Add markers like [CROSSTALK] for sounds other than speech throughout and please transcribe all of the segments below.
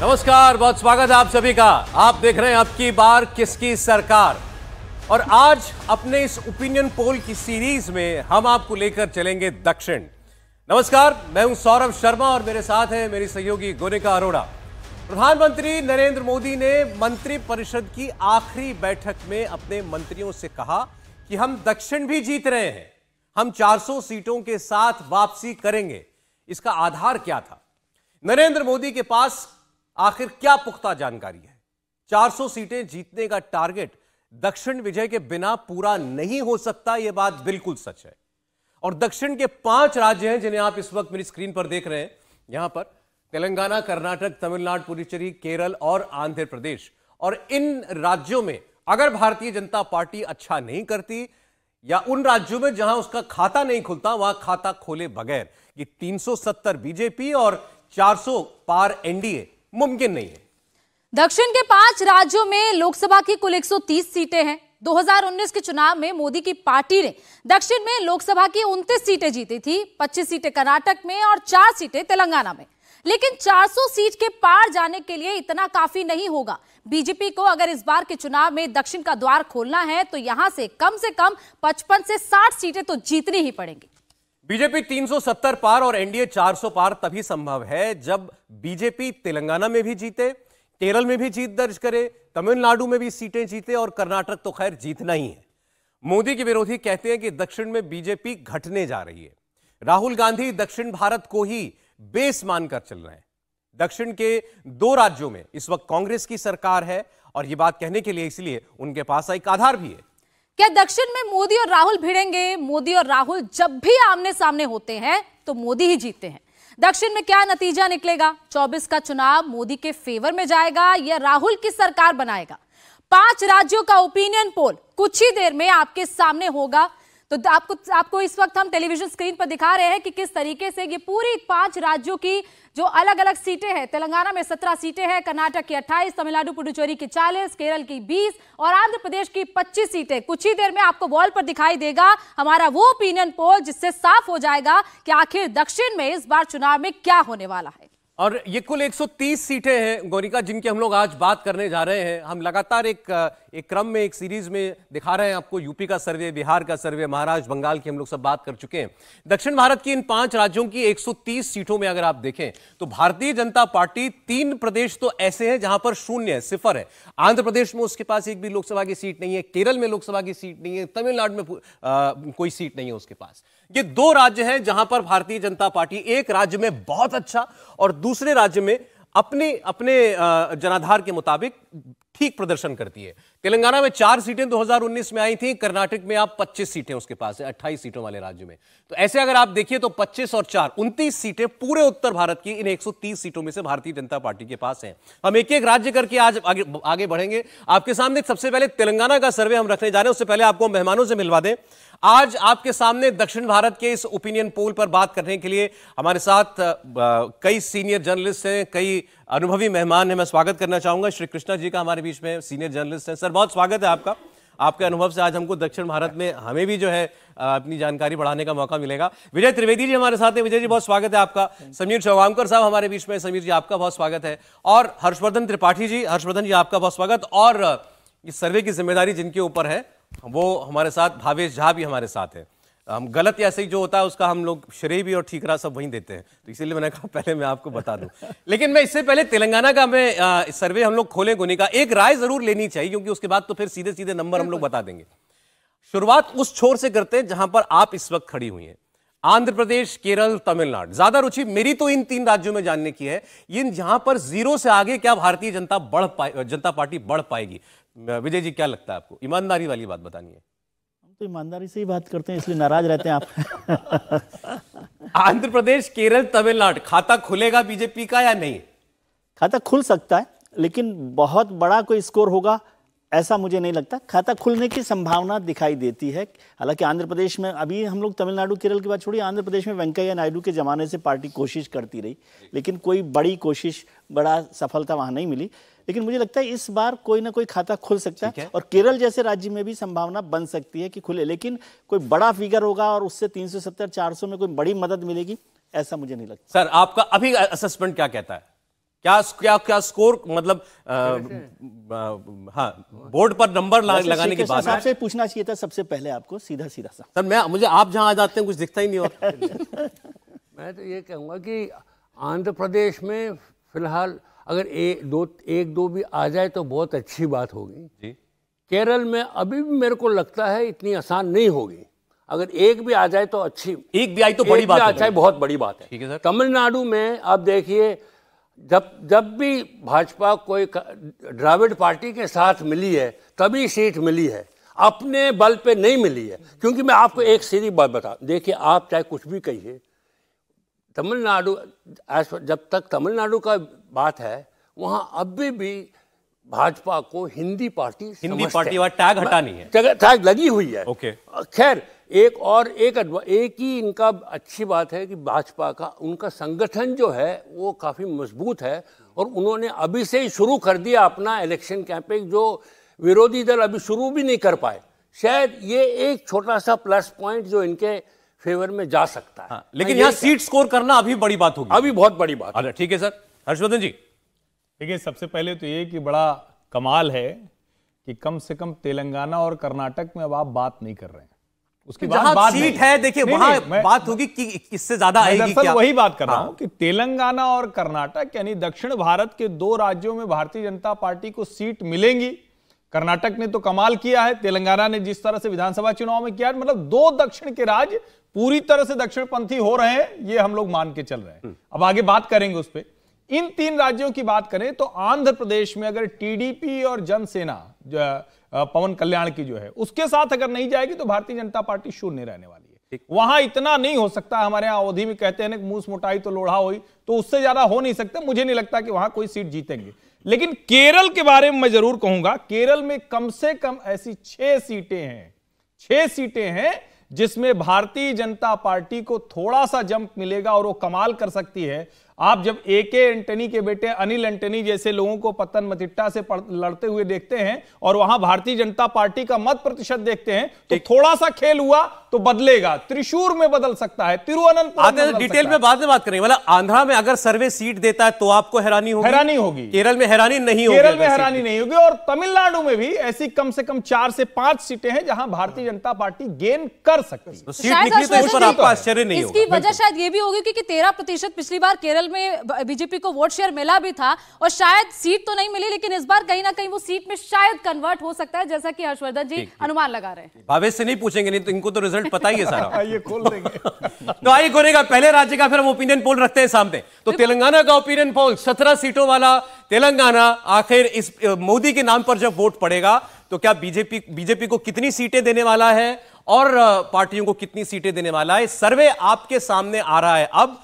नमस्कार बहुत स्वागत है आप सभी का आप देख रहे हैं अब की बार किसकी सरकार और आज अपने इस ओपिनियन पोल की सीरीज में हम आपको लेकर चलेंगे दक्षिण नमस्कार मैं हूं सौरभ शर्मा और मेरे साथ हैं मेरी सहयोगी गोनिका अरोड़ा प्रधानमंत्री नरेंद्र मोदी ने मंत्री परिषद की आखिरी बैठक में अपने मंत्रियों से कहा कि हम दक्षिण भी जीत रहे हैं हम 400 सीटों के साथ वापसी करेंगे इसका आधार क्या था नरेंद्र मोदी के पास आखिर क्या पुख्ता जानकारी है 400 सीटें जीतने का टारगेट दक्षिण विजय के बिना पूरा नहीं हो सकता यह बात बिल्कुल सच है और दक्षिण के पांच राज्य हैं जिन्हें आप इस वक्त मेरी स्क्रीन पर देख रहे हैं यहां पर तेलंगाना कर्नाटक तमिलनाडु पुडुचेरी केरल और आंध्र प्रदेश और इन राज्यों में अगर भारतीय जनता पार्टी अच्छा नहीं करती या उन राज्यों में जहां उसका खाता नहीं खुलता वहां खाता खोले बगैर ये 370 बीजेपी और 400 पार एनडीए मुमकिन नहीं है दक्षिण के पांच राज्यों में लोकसभा की कुल 130 सीटें हैं 2019 के चुनाव में मोदी की पार्टी ने दक्षिण में लोकसभा की उनतीस सीटें जीती थी 25 सीटें कर्नाटक में और चार सीटें तेलंगाना में लेकिन 400 सीट के पार जाने के लिए इतना काफी नहीं होगा बीजेपी को अगर इस बार के चुनाव में दक्षिण का द्वार खोलना है तो यहां से कम से कम 55 से 60 सीटें तो जीतनी ही पड़ेंगी बीजेपी 370 पार और एनडीए 400 पार तभी संभव है जब बीजेपी तेलंगाना में भी जीते केरल में भी जीत दर्ज करे तमिलनाडु में भी सीटें जीते और कर्नाटक तो खैर जीतना ही है मोदी के विरोधी कहते हैं कि दक्षिण में बीजेपी घटने जा रही है राहुल गांधी दक्षिण भारत को ही बेस मानकर चल रहे हैं दक्षिण के दो राज्यों में इस वक्त कांग्रेस की सरकार है और यह बात कहने के लिए इसलिए उनके पास एक आधार भी है क्या दक्षिण में मोदी और राहुल भिड़ेंगे मोदी और राहुल जब भी आमने सामने होते हैं तो मोदी ही जीतते हैं दक्षिण में क्या नतीजा निकलेगा 24 का चुनाव मोदी के फेवर में जाएगा या राहुल की सरकार बनाएगा पांच राज्यों का ओपिनियन पोल कुछ ही देर में आपके सामने होगा तो आपको आपको इस वक्त हम टेलीविजन स्क्रीन पर दिखा रहे हैं कि किस तरीके से ये पूरी पांच राज्यों की जो अलग अलग सीटें हैं तेलंगाना में सत्रह सीटें हैं कर्नाटक की अट्ठाईस तमिलनाडु पुडुचेरी की चालीस केरल की बीस और आंध्र प्रदेश की पच्चीस सीटें कुछ ही देर में आपको वॉल पर दिखाई देगा हमारा वो ओपिनियन पोल जिससे साफ हो जाएगा कि आखिर दक्षिण में इस बार चुनाव में क्या होने वाला है और ये कुल 130 सीटें हैं गौरिका जिनकी हम लोग आज बात करने जा रहे हैं हम लगातार एक एक क्रम में एक सीरीज में दिखा रहे हैं आपको यूपी का सर्वे बिहार का सर्वे महाराष्ट्र बंगाल की हम लोग सब बात कर चुके हैं दक्षिण भारत की इन पांच राज्यों की 130 सीटों में अगर आप देखें तो भारतीय जनता पार्टी तीन प्रदेश तो ऐसे हैं जहां पर शून्य है सिफर है आंध्र प्रदेश में उसके पास एक भी लोकसभा की सीट नहीं है केरल में लोकसभा की सीट नहीं है तमिलनाडु में कोई सीट नहीं है उसके पास ये दो राज्य हैं जहां पर भारतीय जनता पार्टी एक राज्य में बहुत अच्छा और दूसरे राज्य में अपने अपने जनाधार के मुताबिक ठीक प्रदर्शन करती है तेलंगाना में चार सीटें 2019 में आई थी कर्नाटक में आप 25 सीटें उसके पास है 28 सीटों वाले राज्य में तो ऐसे अगर आप देखिए तो 25 और चार उनतीस सीटें पूरे उत्तर भारत की इन 130 सीटों में से भारतीय जनता पार्टी के पास हैं हम एक एक राज्य करके आज आगे, आगे बढ़ेंगे आपके सामने सबसे पहले तेलंगाना का सर्वे हम रखने जा रहे हैं उससे पहले आपको मेहमानों से मिलवा दें आज आपके सामने दक्षिण भारत के इस ओपिनियन पोल पर बात करने के लिए हमारे साथ कई सीनियर जर्नलिस्ट हैं कई अनुभवी मेहमान हैं मैं स्वागत करना चाहूंगा श्री कृष्णा जी का हमारे बीच में सीनियर जर्नलिस्ट हैं सर बहुत स्वागत है आपका आपके अनुभव से आज हमको दक्षिण भारत में हमें भी जो है अपनी जानकारी बढ़ाने का मौका मिलेगा विजय त्रिवेदी जी हमारे साथ हैं विजय जी बहुत स्वागत है आपका समीर चौगामकर साहब हमारे बीच में समीर जी आपका बहुत स्वागत है और हर्षवर्धन त्रिपाठी जी हर्षवर्धन जी आपका बहुत स्वागत और इस सर्वे की जिम्मेदारी जिनके ऊपर है वो हमारे साथ भावेश झा भी हमारे साथ है हम गलत या सही जो होता है उसका हम लोग श्रेय भी और ठीकरा सब वहीं देते हैं तो इसीलिए मैंने कहा पहले मैं आपको बता दूं [LAUGHS] लेकिन मैं इससे पहले तेलंगाना का मैं सर्वे हम लोग खोले गोने का एक राय जरूर लेनी चाहिए क्योंकि उसके बाद तो फिर सीधे सीधे नंबर हम लोग बता देंगे शुरुआत उस छोर से करते हैं जहां पर आप इस वक्त खड़ी हुई हैं आंध्र प्रदेश केरल तमिलनाडु ज्यादा रुचि मेरी तो इन तीन राज्यों में जानने की है इन जहां पर जीरो से आगे क्या भारतीय जनता बढ़ पाए जनता पार्टी बढ़ पाएगी विजय जी क्या लगता है आपको ईमानदारी वाली बात बतानी है तो ईमानदारी से ही बात करते हैं इसलिए नाराज रहते हैं आप आंध्र प्रदेश केरल तमिलनाडु खाता खुलेगा बीजेपी का या नहीं खाता खुल सकता है लेकिन बहुत बड़ा कोई स्कोर होगा ऐसा मुझे नहीं लगता खाता खुलने की संभावना दिखाई देती है हालांकि आंध्र प्रदेश में अभी हम लोग तमिलनाडु केरल की बात छोड़िए आंध्र प्रदेश में वेंकैया नायडू के ज़माने से पार्टी कोशिश करती रही लेकिन कोई बड़ी कोशिश बड़ा सफलता वहाँ नहीं मिली लेकिन मुझे लगता है इस बार कोई ना कोई खाता खुल सकता है और केरल जैसे राज्य में भी संभावना बन सकती है कि खुले लेकिन कोई बड़ा फिगर होगा और उससे 370 400 में कोई बड़ी मदद मिलेगी ऐसा मुझे नहीं लगता सर आपका अभी असेसमेंट क्या कहता है क्या क्या क्या स्कोर मतलब हाँ बोर्ड पर नंबर लगाने की बात आपसे पूछना चाहिए था सबसे पहले आपको सीधा सीधा सा सर मैं मुझे आप जहां आ जाते हैं कुछ दिखता ही नहीं होता [LAUGHS] मैं तो ये कहूंगा कि आंध्र प्रदेश में फिलहाल अगर ए, दो एक दो भी आ जाए तो बहुत अच्छी बात होगी केरल में अभी भी मेरे को लगता है इतनी आसान नहीं होगी अगर एक भी आ जाए तो अच्छी एक भी आई तो बड़ी बात अच्छा है बहुत बड़ी बात है ठीक है तमिलनाडु में आप देखिए जब जब भी भाजपा कोई ड्राविड पार्टी के साथ मिली है तभी सीट मिली है अपने बल पे नहीं मिली है क्योंकि मैं आपको एक सीधी बात बता देखिए आप चाहे कुछ भी कहिए तमिलनाडु जब तक तमिलनाडु का बात है वहाँ अभी भी भाजपा को हिंदी पार्टी हिंदी पार्टी वाला टैग हटानी है टैग लगी हुई है ओके खैर एक और एक एक ही इनका अच्छी बात है कि भाजपा का उनका संगठन जो है वो काफ़ी मजबूत है और उन्होंने अभी से ही शुरू कर दिया अपना इलेक्शन कैंपेन जो विरोधी दल अभी शुरू भी नहीं कर पाए शायद ये एक छोटा सा प्लस पॉइंट जो इनके फेवर में जा सकता है हाँ, लेकिन हाँ, यहाँ सीट स्कोर करना अभी बड़ी बात होगी अभी बहुत बड़ी बात अच्छा ठीक है सर हर्षवर्धन जी देखिए सबसे पहले तो ये कि बड़ा कमाल है कि कम से कम तेलंगाना और कर्नाटक में अब आप बात नहीं कर रहे हैं उसकी बात, बात सीट है देखिए वहां बात होगी कि इससे ज्यादा आएगी क्या वही बात कर रहा हाँ। हूं कि तेलंगाना और कर्नाटक यानी दक्षिण भारत के दो राज्यों में भारतीय जनता पार्टी को सीट मिलेंगी कर्नाटक ने तो कमाल किया है तेलंगाना ने जिस तरह से विधानसभा चुनाव में किया मतलब दो दक्षिण के राज्य पूरी तरह से दक्षिणपंथी हो रहे हैं ये हम लोग मान के चल रहे हैं अब आगे बात करेंगे उस पर इन तीन राज्यों की बात करें तो आंध्र प्रदेश में अगर टीडीपी और जनसेना पवन कल्याण की जो है उसके साथ अगर नहीं जाएगी तो भारतीय जनता पार्टी शून्य रहने वाली वहां इतना नहीं हो सकता हमारे यहाँ अवधि में कहते हैं ना मूस मोटाई तो लोढ़ा हुई तो उससे ज्यादा हो नहीं सकता मुझे नहीं लगता कि वहां कोई सीट जीतेंगे लेकिन केरल के बारे में मैं जरूर कहूंगा केरल में कम से कम ऐसी छह सीटें हैं छह सीटें हैं जिसमें भारतीय जनता पार्टी को थोड़ा सा जंप मिलेगा और वो कमाल कर सकती है आप जब ए के एंटनी के बेटे अनिल एंटनी जैसे लोगों को पतन मतिट्टा से लड़ते हुए देखते हैं और वहां भारतीय जनता पार्टी का मत प्रतिशत देखते हैं तो थोड़ा सा खेल हुआ तो बदलेगा त्रिशूर में बदल सकता है तिरुवनंतपुरम तो डिटेल में बाद में बात करेंगे मतलब आंध्रा में अगर सर्वे सीट देता है तो आपको हैरानी होगी हैरानी होगी केरल में हैरानी नहीं होगी केरल में हैरानी नहीं होगी और तमिलनाडु में भी ऐसी कम से कम चार से पांच सीटें हैं जहां भारतीय जनता पार्टी गेन कर सकती है तो सीट निकली तो इस पर आपको आश्चर्य नहीं इसकी वजह शायद ये भी होगी क्योंकि तेरह प्रतिशत पिछली बार केरल में बीजेपी को वोट शेयर मिला भी था और शायद सीट तो नहीं मिली लेकिन इस बार कहीं ना कहीं वो सीट में शायद कन्वर्ट हो सकता है जैसा की हर्षवर्धन जी अनुमान लगा रहे हैं भावेश से नहीं पूछेंगे नहीं तो इनको तो रिजल्ट रिजल्ट पता ही है सारा [LAUGHS] आइए खोल देंगे [LAUGHS] तो आइए खोलेगा पहले राज्य का फिर हम ओपिनियन पोल रखते हैं सामने तो तेलंगाना का ओपिनियन पोल सत्रह सीटों वाला तेलंगाना आखिर इस मोदी के नाम पर जब वोट पड़ेगा तो क्या बीजेपी बीजेपी को कितनी सीटें देने वाला है और पार्टियों को कितनी सीटें देने वाला है सर्वे आपके सामने आ रहा है अब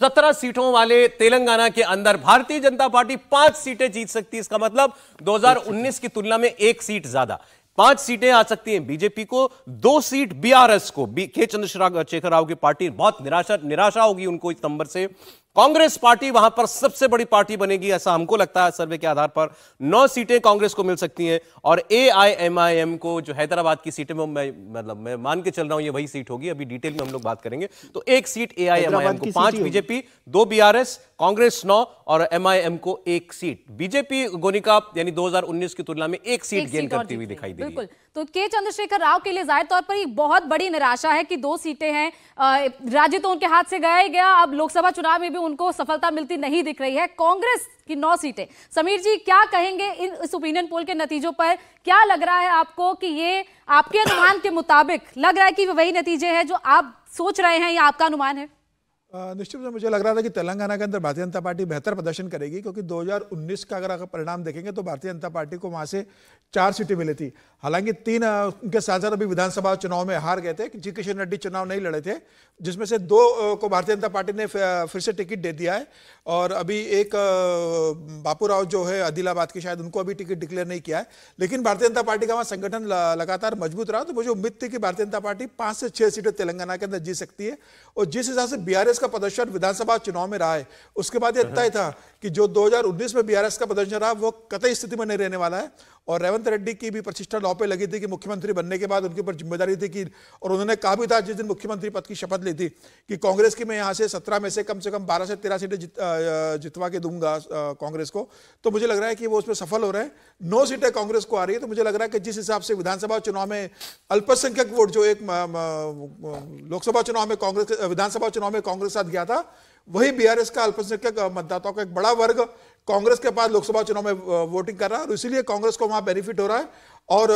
सत्रह सीटों वाले तेलंगाना के अंदर भारतीय जनता पार्टी पांच सीटें जीत सकती है इसका मतलब 2019 की तुलना में एक सीट ज्यादा पांच सीटें आ सकती हैं बीजेपी को दो सीट बीआरएस को बी के चंद्रशेखर राव की पार्टी बहुत निराशा निराशा होगी उनको इस नंबर से कांग्रेस पार्टी वहां पर सबसे बड़ी पार्टी बनेगी ऐसा हमको लगता है सर्वे के आधार पर नौ सीटें कांग्रेस को मिल सकती हैं और एआईएमआईएम को जो हैदराबाद की सीटें में मैं मतलब मैं मान के चल रहा हूं ये वही सीट होगी अभी डिटेल में हम लोग बात करेंगे तो एक सीट एआईएमआईएम को पांच बीजेपी दो बीआरएस कांग्रेस नौ और एम को एक सीट बीजेपी गोनिका यानी 2019 की तुलना में एक सीट गेन करती हुई दिखाई दी बिल्कुल तो के चंद्रशेखर राव के लिए जाहिर तौर पर एक बहुत बड़ी निराशा है कि दो सीटें हैं राज्य तो उनके हाथ से गया ही गया अब लोकसभा चुनाव में भी उनको सफलता मिलती नहीं दिख रही है कांग्रेस की नौ सीटें समीर जी क्या कहेंगे इन इस ओपिनियन पोल के नतीजों पर क्या लग रहा है आपको कि ये आपके अनुमान के मुताबिक लग रहा है कि वही नतीजे हैं जो आप सोच रहे हैं या आपका अनुमान है निश्चित रूप से मुझे लग रहा था कि तेलंगाना के अंदर भारतीय जनता पार्टी बेहतर प्रदर्शन करेगी क्योंकि 2019 का अगर परिणाम देखेंगे तो भारतीय जनता पार्टी को वहां से चार सीटें मिली थी हालांकि तीन उनके साथ साथ अभी विधानसभा चुनाव में हार गए थे जी किशन रेड्डी चुनाव नहीं लड़े थे जिसमें से दो को भारतीय जनता पार्टी ने फिर से टिकट दे दिया है और अभी एक बापू राव जो है आदिलाबाद के शायद उनको अभी टिकट डिक्लेयर नहीं किया है लेकिन भारतीय जनता पार्टी का वहाँ संगठन लगातार मजबूत रहा तो मुझे उम्मीद थी कि भारतीय जनता पार्टी पाँच से छः सीटें तेलंगाना के अंदर जीत सकती है और जिस हिसाब से बी बीआरएस का प्रदर्शन विधानसभा चुनाव में रहा है उसके बाद यह तय था कि जो 2019 में बीआरएस का प्रदर्शन रहा वो कतई स्थिति में नहीं रहने वाला है और रेवंत रेड्डी की भी प्रतिष्ठा लॉ पे लगी थी कि मुख्यमंत्री बनने के बाद उनके ऊपर जिम्मेदारी थी कि और उन्होंने कहा भी था जिस दिन मुख्यमंत्री पद की शपथ ली थी कि कांग्रेस की मैं यहाँ से सत्रह में से कम से कम बारह से तेरह सीटें जित, जितवा के दूंगा कांग्रेस को तो मुझे लग रहा है कि वो उसमें सफल हो रहे हैं नौ सीटें कांग्रेस को आ रही है तो मुझे लग रहा है कि जिस हिसाब से विधानसभा चुनाव में अल्पसंख्यक वोट जो एक लोकसभा चुनाव में कांग्रेस विधानसभा चुनाव में कांग्रेस साथ गया था वही बीआरएस का अल्पसंख्यक मतदाताओं का एक बड़ा वर्ग कांग्रेस के पास लोकसभा चुनाव में वोटिंग कर रहा है और इसीलिए कांग्रेस को वहां बेनिफिट हो रहा है और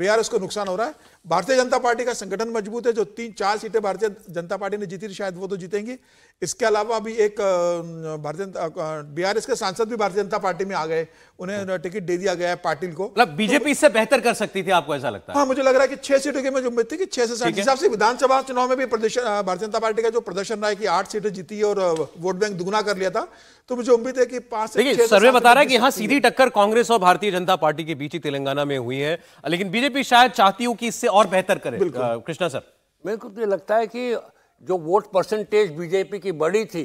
बीआरएस को नुकसान हो रहा है भारतीय जनता पार्टी का संगठन मजबूत है जो तीन चार सीटें भारतीय जनता पार्टी ने जीती शायद वो तो जीतेंगी इसके अलावा भी एक भारतीय बिहार के सांसद भी भारतीय जनता पार्टी में आ गए उन्हें हाँ। टिकट दे दिया गया है पाटिल को मतलब बीजेपी तो, इससे बेहतर कर सकती थी आपको ऐसा लगता है हाँ मुझे लग रहा है कि छह सीटों की मुझे उम्मीद थी कि छह से सात हिसाब से विधानसभा चुनाव में भी प्रदर्शन भारतीय जनता पार्टी का जो प्रदर्शन रहा है कि आठ सीटें जीती और वोट बैंक दुगुना कर लिया था तो मुझे उम्मीद है कि पांच देखिए सर्वे बता रहा है कि यहाँ सीधी टक्कर कांग्रेस और भारतीय जनता पार्टी के बीच ही तेलंगाना में हुई है लेकिन बीजेपी शायद चाहती हूँ कि इससे और बेहतर करें कृष्णा सर मेरे को तो लगता है कि जो वोट परसेंटेज बीजेपी की बड़ी थी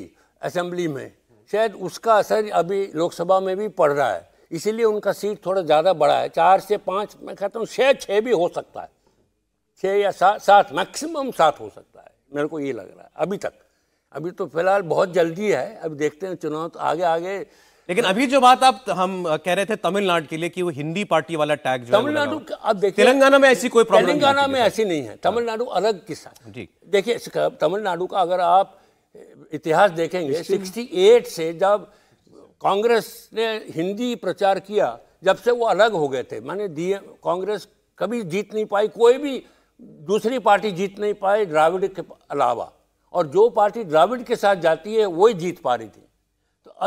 असेंबली में शायद उसका असर अभी लोकसभा में भी पड़ रहा है इसीलिए उनका सीट थोड़ा ज़्यादा बड़ा है चार से पाँच मैं कहता हूँ छः छः भी हो सकता है छः या सात सात मैक्सिमम सात हो सकता है मेरे को ये लग रहा है अभी तक अभी तो फिलहाल बहुत जल्दी है अभी देखते हैं चुनाव तो आगे आगे लेकिन अभी जो बात आप हम कह रहे थे तमिलनाडु के लिए कि वो हिंदी पार्टी वाला टैग जो तमिलनाडु अब देखिए तेलंगाना में ऐसी कोई प्रॉब्लम तेलंगाना में ऐसी नहीं है हाँ। तमिलनाडु अलग किस्सा देखिए तमिलनाडु का अगर आप इतिहास देखेंगे 68 से जब कांग्रेस ने हिंदी प्रचार किया जब से वो अलग हो गए थे माने डी कांग्रेस कभी जीत नहीं पाई कोई भी दूसरी पार्टी जीत नहीं पाई द्राविड के अलावा और जो पार्टी द्राविड के साथ जाती है वही जीत पा रही थी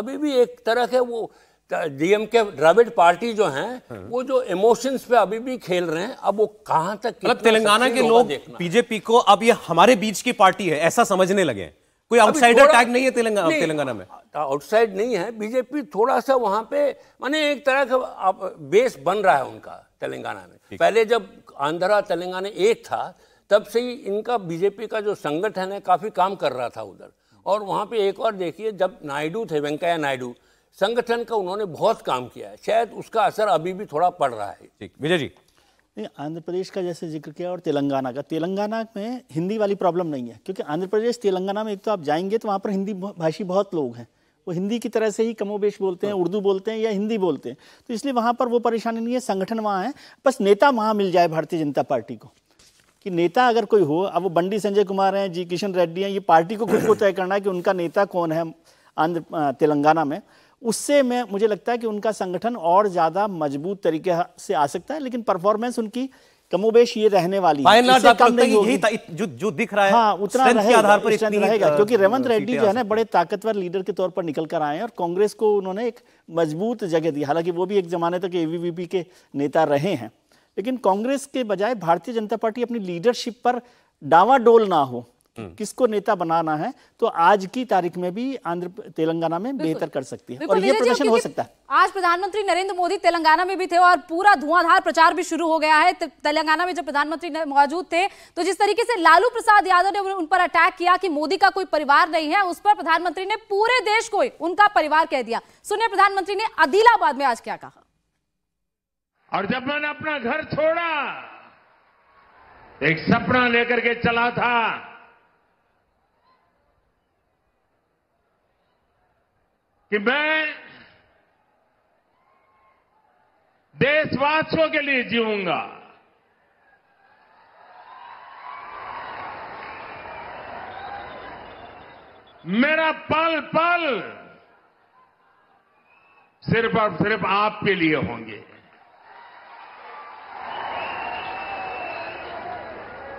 अभी भी एक तरह के वो डीएम के द्रविड़ पार्टी जो है हाँ। वो जो इमोशंस पे अभी भी खेल रहे हैं अब वो कहां तक मतलब तेलंगाना के लोग बीजेपी को अब ये हमारे बीच की पार्टी है ऐसा समझने लगे कोई आउटसाइडर टैग नहीं है तेलंगाना नहीं, तेलंगाना में आउटसाइड नहीं है बीजेपी थोड़ा सा वहां पे माने एक तरह का बेस बन रहा है उनका तेलंगाना में पहले जब आंध्रा तेलंगाना एक था तब से ही इनका बीजेपी का जो संगठन है काफी काम कर रहा था उधर और वहाँ पे एक और देखिए जब नायडू थे वेंकैया नायडू संगठन का उन्होंने बहुत काम किया है शायद उसका असर अभी भी थोड़ा पड़ रहा है ठीक विजय जी नहीं आंध्र प्रदेश का जैसे जिक्र किया और तेलंगाना का तेलंगाना में हिंदी वाली प्रॉब्लम नहीं है क्योंकि आंध्र प्रदेश तेलंगाना में एक तो आप जाएंगे तो वहाँ पर हिंदी भाषी बहुत लोग हैं वो हिंदी की तरह से ही कमोबेश बोलते हैं उर्दू बोलते हैं या हिंदी बोलते हैं तो इसलिए वहाँ पर वो परेशानी नहीं है संगठन वहाँ है बस नेता वहाँ मिल जाए भारतीय जनता पार्टी को कि नेता अगर कोई हो अब वो बंडी संजय कुमार हैं जी किशन रेड्डी हैं ये पार्टी को खुद को तय करना है कि उनका नेता कौन है आंध्र तेलंगाना में उससे मैं मुझे लगता है कि उनका संगठन और ज़्यादा मजबूत तरीके से आ सकता है लेकिन परफॉर्मेंस उनकी कमोबेश ये रहने वाली है होगी जो जो दिख रहा है हाँ उतना रहेगा आधार पर इतनी रहेगा क्योंकि रेवंत रेड्डी जो है ना बड़े ताकतवर लीडर के तौर पर निकल कर आए हैं और कांग्रेस को उन्होंने एक मजबूत जगह दी हालांकि वो भी एक जमाने तक एवीवीपी के नेता रहे हैं लेकिन कांग्रेस के बजाय भारतीय जनता पार्टी अपनी लीडरशिप पर डावाडोल ना हो हम्म। किसको नेता बनाना है तो आज की तारीख में भी आंध्र तेलंगाना में बेहतर कर सकती है और ये प्रदर्शन हो सकता है आज प्रधानमंत्री नरेंद्र मोदी तेलंगाना में भी थे और पूरा धुआंधार प्रचार भी शुरू हो गया है तेलंगाना में जब प्रधानमंत्री मौजूद थे तो जिस तरीके से लालू प्रसाद यादव ने उन पर अटैक किया कि मोदी का कोई परिवार नहीं है उस पर प्रधानमंत्री ने पूरे देश को उनका परिवार कह दिया सुनिए प्रधानमंत्री ने आदिलाबाद में आज क्या कहा और जब मैंने अपना घर छोड़ा एक सपना लेकर के चला था कि मैं देशवासियों के लिए जीऊंगा मेरा पल पल सिर्फ और सिर्फ आपके लिए होंगे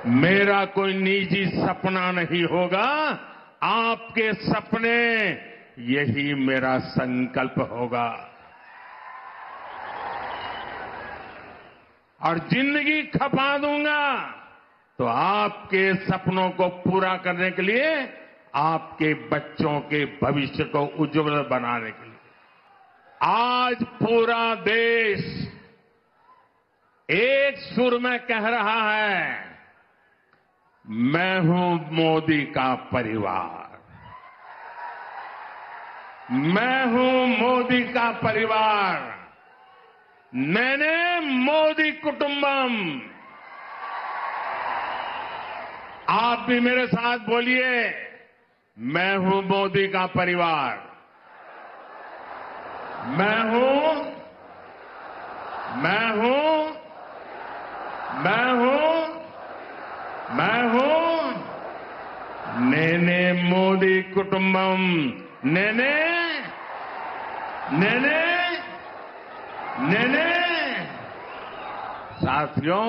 मेरा कोई निजी सपना नहीं होगा आपके सपने यही मेरा संकल्प होगा और जिंदगी खपा दूंगा तो आपके सपनों को पूरा करने के लिए आपके बच्चों के भविष्य को उज्ज्वल बनाने के लिए आज पूरा देश एक सुर में कह रहा है मैं हूं मोदी का परिवार मैं हूं मोदी का परिवार मैंने मोदी कुटुंबम आप भी मेरे साथ बोलिए मैं हूं मोदी का परिवार मैं हूं मैं हूं मैं हूं मैं हूं नेने मोदी कुटुंबम नेने नेने नेने साथियों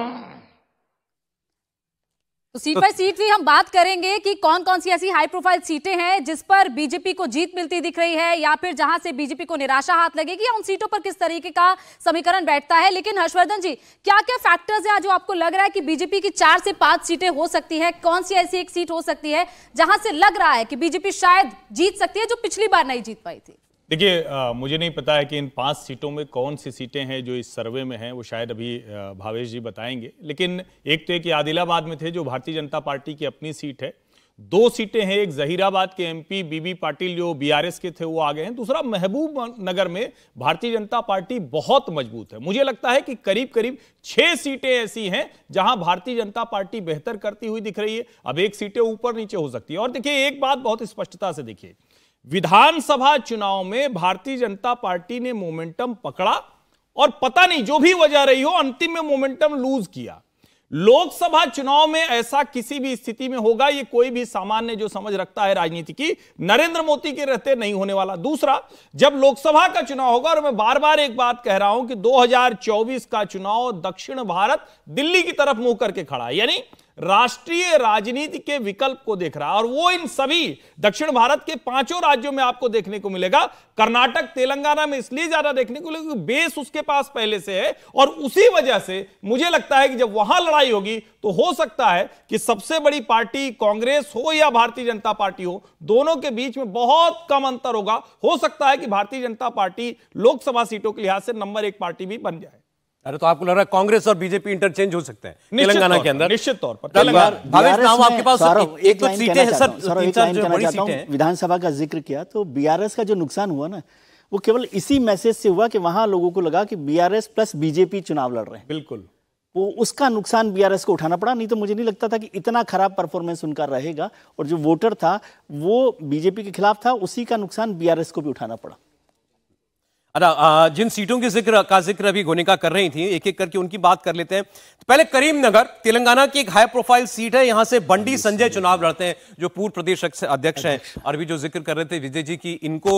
तो सीट बाय सीट भी हम बात करेंगे कि कौन कौन सी ऐसी हाई प्रोफाइल सीटें हैं जिस पर बीजेपी को जीत मिलती दिख रही है या फिर जहां से बीजेपी को निराशा हाथ लगेगी या उन सीटों पर किस तरीके का समीकरण बैठता है लेकिन हर्षवर्धन जी क्या क्या फैक्टर्स है जो आपको लग रहा है कि बीजेपी की चार से पांच सीटें हो सकती है कौन सी ऐसी एक सीट हो सकती है जहां से लग रहा है कि बीजेपी शायद जीत सकती है जो पिछली बार नहीं जीत पाई थी देखिए मुझे नहीं पता है कि इन पांच सीटों में कौन सी सीटें हैं जो इस सर्वे में हैं वो शायद अभी भावेश जी बताएंगे लेकिन एक तो एक आदिलाबाद में थे जो भारतीय जनता पार्टी की अपनी सीट है दो सीटें हैं एक जहीराबाद के एमपी बीबी पाटिल जो बीआरएस के थे वो आ गए हैं दूसरा महबूब नगर में भारतीय जनता पार्टी बहुत मजबूत है मुझे लगता है कि करीब करीब छह सीटें ऐसी हैं जहां भारतीय जनता पार्टी बेहतर करती हुई दिख रही है अब एक सीटें ऊपर नीचे हो सकती है और देखिए एक बात बहुत स्पष्टता से देखिए विधानसभा चुनाव में भारतीय जनता पार्टी ने मोमेंटम पकड़ा और पता नहीं जो भी वजह रही हो अंतिम में मोमेंटम लूज किया लोकसभा चुनाव में ऐसा किसी भी स्थिति में होगा ये कोई भी सामान्य जो समझ रखता है राजनीति की नरेंद्र मोदी के रहते नहीं होने वाला दूसरा जब लोकसभा का चुनाव होगा और मैं बार बार एक बात कह रहा हूं कि 2024 का चुनाव दक्षिण भारत दिल्ली की तरफ मुंह करके खड़ा है यानी राष्ट्रीय राजनीति के विकल्प को देख रहा है और वो इन सभी दक्षिण भारत के पांचों राज्यों में आपको देखने को मिलेगा कर्नाटक तेलंगाना में इसलिए ज्यादा देखने को मिलेगा बेस उसके पास पहले से है और उसी वजह से मुझे लगता है कि जब वहां लड़ाई होगी तो हो सकता है कि सबसे बड़ी पार्टी कांग्रेस हो या भारतीय जनता पार्टी हो दोनों के बीच में बहुत कम अंतर होगा हो सकता है कि भारतीय जनता पार्टी लोकसभा सीटों के लिहाज से नंबर एक पार्टी भी बन जाए अरे तो आपको लग रहा है कांग्रेस और बीजेपी इंटरचेंज हो सकते हैं तेलंगाना के अंदर निश्चित तौर पर तेलंगाना आपके पास एक तो सीटें हैं सर तीन चार जो बड़ी सीटें विधानसभा का जिक्र किया तो बीआरएस का जो नुकसान हुआ ना वो केवल इसी मैसेज से हुआ कि वहां लोगों को लगा कि बीआरएस प्लस बीजेपी चुनाव लड़ रहे हैं बिल्कुल वो उसका नुकसान बीआरएस को उठाना पड़ा नहीं तो मुझे नहीं लगता था कि इतना खराब परफॉर्मेंस उनका रहेगा और जो वोटर था वो बीजेपी के खिलाफ था उसी का नुकसान बीआरएस को भी उठाना पड़ा अच्छा जिन सीटों की जिक्र का जिक्र अभी गोनिका कर रही थी एक एक करके उनकी बात कर लेते हैं तो पहले करीमनगर तेलंगाना की एक हाई प्रोफाइल सीट है यहां से बंडी संजय चुनाव लड़ते हैं जो पूर्व प्रदेश अध्यक्ष हैं और अभी जो जिक्र कर रहे थे विजय जी की इनको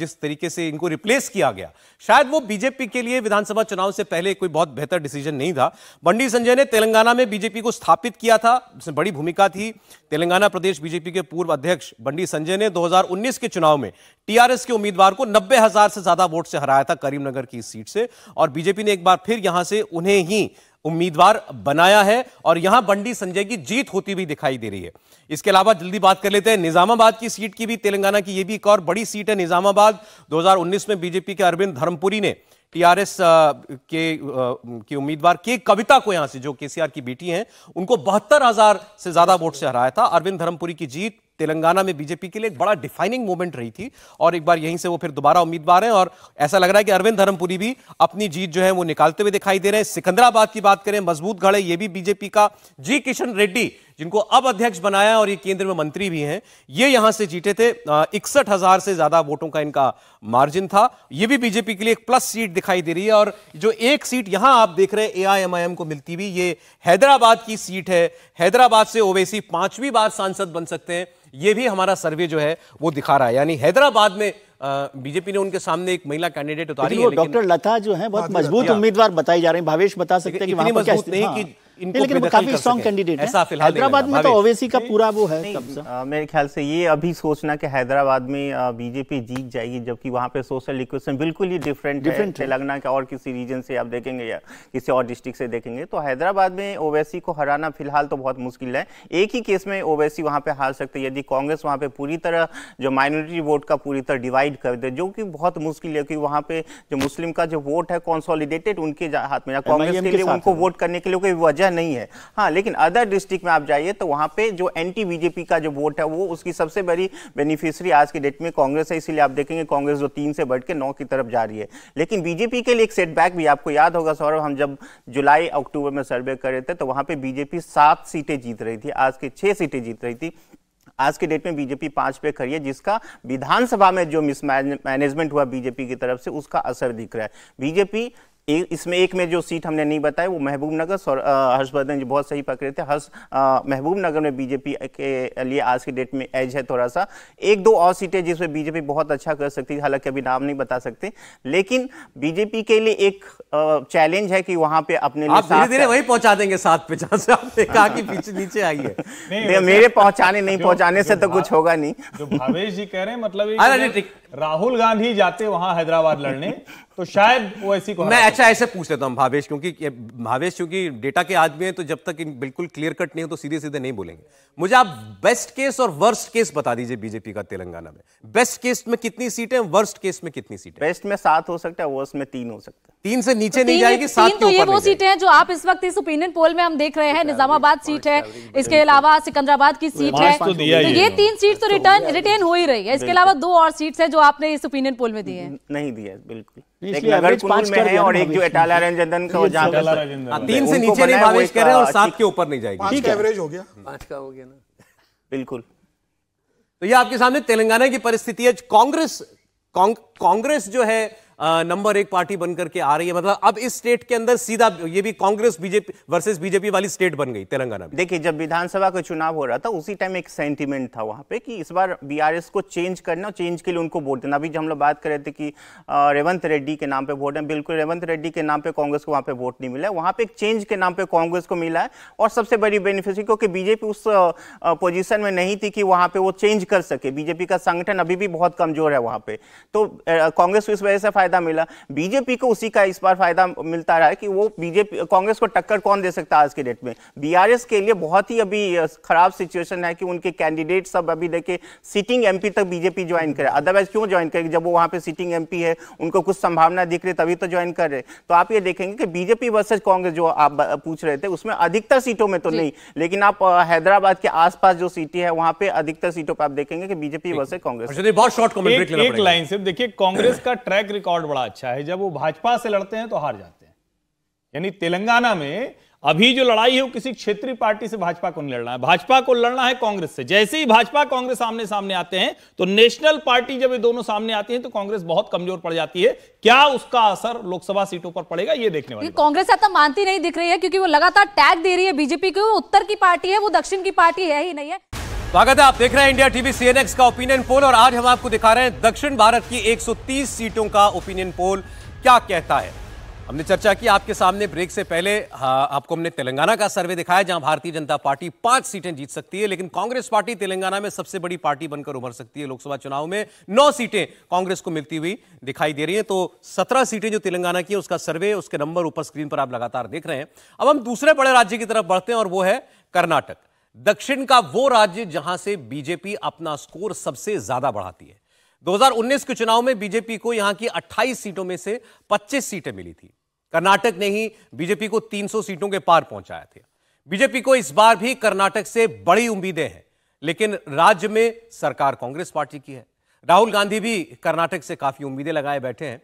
जिस तरीके से इनको रिप्लेस किया गया शायद वो बीजेपी के लिए विधानसभा चुनाव से पहले कोई बहुत बेहतर डिसीजन नहीं था बंडी संजय ने तेलंगाना में बीजेपी को स्थापित किया था जिसमें बड़ी भूमिका थी तेलंगाना प्रदेश बीजेपी के पूर्व अध्यक्ष बंडी संजय ने दो के चुनाव में टीआरएस के उम्मीदवार को नब्बे से ज्यादा वोट वोट से हराया था करीमनगर की सीट से और बीजेपी ने एक बार फिर यहां से उन्हें ही उम्मीदवार बनाया है और यहां बंडी संजय की जीत होती भी दिखाई दे रही है इसके अलावा जल्दी बात कर लेते हैं निजामाबाद की सीट की भी तेलंगाना की यह भी एक और बड़ी सीट है निजामाबाद 2019 में बीजेपी के अरविंद धर्मपुरी ने टीआरएस के की उम्मीदवार के कविता को यहां से जो केसीआर की बेटी हैं उनको बहत्तर हजार से ज्यादा वोट से हराया था अरविंद धर्मपुरी की जीत तेलंगाना में बीजेपी के लिए एक बड़ा डिफाइनिंग मोमेंट रही थी और एक बार यहीं से वो फिर दोबारा उम्मीदवार हैं और ऐसा लग रहा है कि अरविंद धर्मपुरी भी अपनी जीत जो है वो निकालते हुए दिखाई दे रहे हैं सिकंदराबाद की बात करें मजबूत गढ़ है ये भी बीजेपी का जी किशन रेड्डी जिनको अब अध्यक्ष बनाया और ये केंद्र में मंत्री भी हैं ये यहां से जीते थे इकसठ हजार से ज्यादा वोटों का इनका मार्जिन था ये भी बीजेपी के लिए एक प्लस सीट दिखाई दे रही है और जो एक सीट यहां आप देख रहे हैं एआईएमआईएम को मिलती हुई ये हैदराबाद की सीट है हैदराबाद से ओवैसी पांचवी बार सांसद बन सकते हैं ये भी हमारा सर्वे जो है वो दिखा रहा है यानी हैदराबाद में बीजेपी ने उनके सामने एक महिला कैंडिडेट उतारी है डॉक्टर लता जो है बहुत हाँ, मजबूत उम्मीदवार बताई जा रही है भावेश बता सकते हैं कि नहीं हाँ। कि लेकिन वो काफी स्ट्रॉन्ग कैंडिडेट है हैदराबाद में तो ओवैसी का पूरा वो है मेरे ख्याल से ये अभी सोचना कि हैदराबाद में बीजेपी जीत जाएगी जबकि वहां पे सोशल इक्वेशन बिल्कुल ही डिफरेंट डिफरेंट तेलंगाना का और किसी रीजन से आप देखेंगे या किसी और डिस्ट्रिक्ट से देखेंगे तो हैदराबाद में ओवैसी को हराना फिलहाल तो बहुत मुश्किल है एक ही केस में ओवैसी वहाँ पे हार सकते यदि कांग्रेस वहाँ पे पूरी तरह जो माइनॉरिटी वोट का पूरी तरह डिवाइड कर दे जो कि बहुत मुश्किल है क्योंकि वहाँ पे जो मुस्लिम का जो वोट है कॉन्सोलिडेटेड उनके हाथ में कांग्रेस के लिए उनको वोट करने के लिए कोई वजह वजह नहीं है हाँ लेकिन अदर डिस्ट्रिक्ट में आप जाइए तो वहाँ पे जो एंटी बीजेपी का जो वोट है वो उसकी सबसे बड़ी बेनिफिशरी आज के डेट में कांग्रेस है इसीलिए आप देखेंगे कांग्रेस जो तीन से बढ़ के नौ की तरफ जा रही है लेकिन बीजेपी के लिए एक सेटबैक भी आपको याद होगा सौरभ हम जब जुलाई अक्टूबर में सर्वे कर रहे थे तो वहाँ पे बीजेपी सात सीटें जीत रही थी आज की छह सीटें जीत रही थी आज के डेट में बीजेपी पांच पे खड़ी है जिसका विधानसभा में जो मिसमैनेजमेंट हुआ बीजेपी की तरफ से उसका असर दिख रहा है बीजेपी इसमें एक में जो सीट हमने नहीं बताई वो महबूब नगर और हर्षवर्धन जी बहुत सही पकड़े थे हर्ष महबूब नगर में बीजेपी के लिए आज की डेट में एज है थोड़ा सा एक दो और सीटें जिसमें बीजेपी बहुत अच्छा कर सकती है हालांकि अभी नाम नहीं बता सकते लेकिन बीजेपी के लिए एक चैलेंज है कि वहां पे अपने आप धीरे धीरे वही पहुंचा देंगे सात पे जहां से आपने कहा कि पीछे नीचे आइए मेरे पहुंचाने नहीं पहुंचाने से तो कुछ होगा नहीं भावेश जी कह रहे हैं मतलब राहुल गांधी जाते वहां हैदराबाद लड़ने तो शायद वो ऐसी अच्छा ऐसे पूछ लेता हूँ भावेश क्योंकि भावेश क्योंकि डेटा के आदमी हैं तो जब तक बिल्कुल क्लियर कट नहीं हो तो सीधे सीधे नहीं बोलेंगे मुझे आप बेस्ट केस और वर्स्ट केस बता दीजिए बीजेपी का तेलंगाना में बेस्ट केस में कितनी सीटें वर्स्ट केस में कितनी सीटें बेस्ट में सात हो सकता है वर्स्ट में तीन हो सकता है तीन से नीचे तो नहीं जाएगी सात तो ये वो सीटें हैं जो आप इस वक्त इस ओपिनियन पोल में हम देख रहे हैं निजामाबाद सीट है इसके अलावा सिकंदराबाद की सीट है तो, तो ये तीन सीट तो रिटर्न तो रिटेन हो ही रही है इसके अलावा दो और सीट्स है जो आपने इस ओपिनियन पोल में दी है नहीं दी है बिल्कुल एक नगरकुल में है और एक जो इटाला रंजन का जहाँ तीन से नीचे नहीं भावेश कर रहे हैं और सात के ऊपर नहीं जाएगी ठीक एवरेज हो गया पांच का हो गया ना बिल्कुल तो ये आपके सामने तेलंगाना की परिस्थिति है कांग्रेस कांग्रेस जो है नंबर एक पार्टी बनकर के आ रही है मतलब अब इस स्टेट के अंदर सीधा ये भी कांग्रेस बीजेपी वर्सेस बीजेपी वाली स्टेट बन गई तेलंगाना देखिए जब विधानसभा का चुनाव हो रहा था उसी टाइम एक सेंटिमेंट था वहां पे कि इस बार बीआरएस को चेंज करना और चेंज के लिए उनको वोट देना अभी जो हम लोग बात कर रहे थे कि रेवंत रेड्डी के नाम पे वोट है बिल्कुल रेवंत रेड्डी के नाम पे कांग्रेस को वहां पे वोट नहीं मिला वहां पे एक चेंज के नाम पे कांग्रेस को मिला है और सबसे बड़ी बेनिफिशियरी क्योंकि बीजेपी उस पोजिशन में नहीं थी कि वहां पे वो चेंज कर सके बीजेपी का संगठन अभी भी बहुत कमजोर है वहां पे तो कांग्रेस को इस वजह से फायदा मिला बीजेपी को उसी का इस बार फायदा मिलता रहा है कि वो बीजेपी कांग्रेस को टक्कर कौन दे सकता है आज के डेट में बीआरएस के लिए बहुत ही अभी खराब सिचुएशन है कि उनके कैंडिडेट सब अभी देखे सिटिंग एमपी तक बीजेपी ज्वाइन करे अदरवाइज क्यों ज्वाइन करेगी जब वो वहां पे सिटिंग एमपी है उनको कुछ संभावना दिख रही तभी तो ज्वाइन कर रहे तो आप ये देखेंगे कि बीजेपी वर्सेज कांग्रेस जो आप पूछ रहे थे उसमें अधिकतर सीटों में तो नहीं लेकिन आप हैदराबाद के आसपास जो सिटी है वहां पे अधिकतर सीटों पर आप देखेंगे कि बीजेपी वर्सेज कांग्रेस अच्छा, बहुत शॉर्ट कमेंट एक लाइन से देखिए कांग्रेस का ट्रैक [COUGHS] रिकॉर्ड रिकॉर्ड बड़ा अच्छा है जब वो भाजपा से लड़ते हैं तो हार जाते हैं यानी तेलंगाना में अभी जो लड़ाई है वो किसी क्षेत्रीय पार्टी से भाजपा को नहीं लड़ना है भाजपा को लड़ना है कांग्रेस से जैसे ही भाजपा कांग्रेस सामने सामने आते हैं तो नेशनल पार्टी जब ये दोनों सामने आती है तो कांग्रेस बहुत कमजोर पड़ जाती है क्या उसका असर लोकसभा सीटों पर पड़ेगा ये देखने वाली कांग्रेस आता मानती नहीं दिख रही है क्योंकि वो लगातार टैग दे रही है बीजेपी को उत्तर की पार्टी है वो दक्षिण की पार्टी है ही नहीं है स्वागत है आप देख रहे हैं इंडिया टीवी सीएनएक्स का ओपिनियन पोल और आज हम आपको दिखा रहे हैं दक्षिण भारत की 130 सीटों का ओपिनियन पोल क्या कहता है हमने चर्चा की आपके सामने ब्रेक से पहले हाँ, आपको हमने तेलंगाना का सर्वे दिखाया जहां भारतीय जनता पार्टी पांच सीटें जीत सकती है लेकिन कांग्रेस पार्टी तेलंगाना में सबसे बड़ी पार्टी बनकर उभर सकती है लोकसभा चुनाव में नौ सीटें कांग्रेस को मिलती हुई दिखाई दे रही हैं तो सत्रह सीटें जो तेलंगाना की है उसका सर्वे उसके नंबर ऊपर स्क्रीन पर आप लगातार देख रहे हैं अब हम दूसरे बड़े राज्य की तरफ बढ़ते हैं और वो है कर्नाटक दक्षिण का वो राज्य जहां से बीजेपी अपना स्कोर सबसे ज्यादा बढ़ाती है 2019 के चुनाव में बीजेपी को यहां की 28 सीटों में से 25 सीटें मिली थी कर्नाटक ने ही बीजेपी को 300 सीटों के पार पहुंचाया था बीजेपी को इस बार भी कर्नाटक से बड़ी उम्मीदें हैं लेकिन राज्य में सरकार कांग्रेस पार्टी की है राहुल गांधी भी कर्नाटक से काफी उम्मीदें लगाए बैठे हैं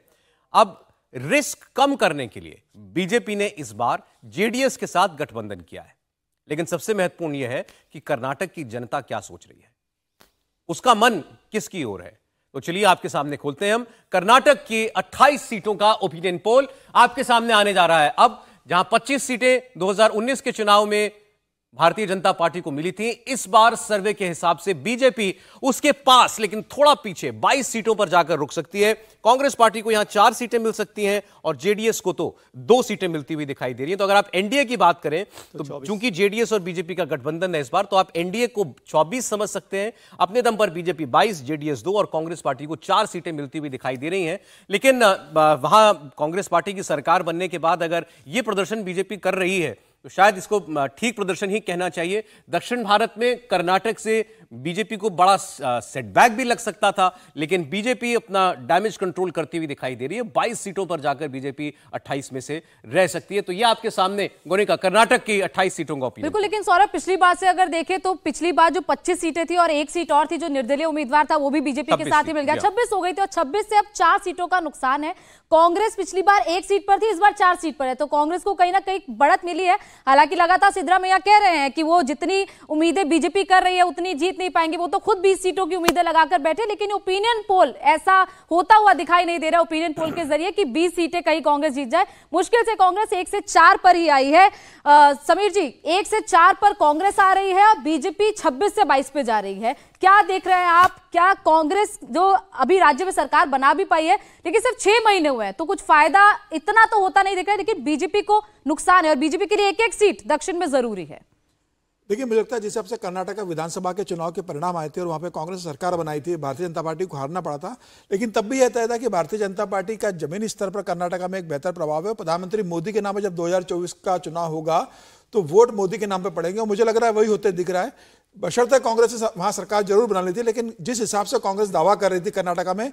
अब रिस्क कम करने के लिए बीजेपी ने इस बार जेडीएस के साथ गठबंधन किया है लेकिन सबसे महत्वपूर्ण यह है कि कर्नाटक की जनता क्या सोच रही है उसका मन किसकी ओर है तो चलिए आपके सामने खोलते हैं हम कर्नाटक की 28 सीटों का ओपिनियन पोल आपके सामने आने जा रहा है अब जहां 25 सीटें 2019 के चुनाव में भारतीय जनता पार्टी को मिली थी इस बार सर्वे के हिसाब से बीजेपी उसके पास लेकिन थोड़ा पीछे 22 सीटों पर जाकर रुक सकती है कांग्रेस पार्टी को यहां चार सीटें मिल सकती हैं और जेडीएस को तो दो सीटें मिलती हुई दिखाई दे रही है तो अगर आप एनडीए की बात करें तो, तो चूंकि जेडीएस और बीजेपी का गठबंधन है इस बार तो आप एनडीए को चौबीस समझ सकते हैं अपने दम पर बीजेपी बाईस जेडीएस दो और कांग्रेस पार्टी को चार सीटें मिलती हुई दिखाई दे रही है लेकिन वहां कांग्रेस पार्टी की सरकार बनने के बाद अगर यह प्रदर्शन बीजेपी कर रही है तो शायद इसको ठीक प्रदर्शन ही कहना चाहिए दक्षिण भारत में कर्नाटक से बीजेपी को बड़ा सेटबैक भी लग सकता था लेकिन बीजेपी अपना डैमेज कंट्रोल करती हुई दिखाई दे रही है 22 सीटों पर जाकर बीजेपी 28 में से रह सकती है तो ये आपके सामने गोने का कर्नाटक की 28 सीटों का बिल्कुल लेकिन सौरभ पिछली बार से अगर देखें तो पिछली बार जो 25 सीटें थी और एक सीट और थी जो निर्दलीय उम्मीदवार था वो भी बीजेपी के साथ ही मिल गया छब्बीस हो गई थी और छब्बीस से अब चार सीटों का नुकसान है कांग्रेस पिछली बार एक सीट पर थी इस बार चार सीट पर है तो कांग्रेस को कहीं ना कहीं बढ़त मिली है हालांकि लगातार सिद्धरामैया कह रहे हैं कि वो जितनी उम्मीदें बीजेपी कर रही है उतनी जीत नहीं पाएंगे वो तो खुद बीस सीटों की उम्मीदें लगाकर बैठे लेकिन ओपिनियन पोल ऐसा होता हुआ दिखाई नहीं दे रहा ओपिनियन पोल के जरिए कि बीस सीटें कहीं कांग्रेस जीत जाए मुश्किल से कांग्रेस एक से चार पर ही आई है समीर जी एक से चार पर कांग्रेस आ रही है और बीजेपी छब्बीस से बाईस पे जा रही है क्या देख रहे हैं आप क्या कांग्रेस जो अभी राज्य में सरकार बना भी पाई है लेकिन सिर्फ छह महीने हुए हैं तो कुछ फायदा इतना तो होता नहीं दिख रहा है लेकिन बीजेपी को नुकसान है और बीजेपी के लिए एक एक सीट दक्षिण में जरूरी है देखिए मुझे लगता है जिस हिसाब कर्नाटक का विधानसभा के चुनाव के परिणाम आए थे और वहाँ पे कांग्रेस सरकार बनाई थी भारतीय जनता पार्टी को हारना पड़ा था लेकिन तब भी यह तय था कि भारतीय जनता पार्टी का जमीन स्तर पर कर्नाटका में एक बेहतर प्रभाव है प्रधानमंत्री मोदी के नाम पर जब 2024 का चुनाव होगा तो वोट मोदी के नाम पर पड़ेंगे और मुझे लग रहा है वही होते दिख रहा है बशर्ते कांग्रेस ने वहां सरकार जरूर बना ली थी लेकिन जिस हिसाब से कांग्रेस दावा कर रही थी कर्नाटका में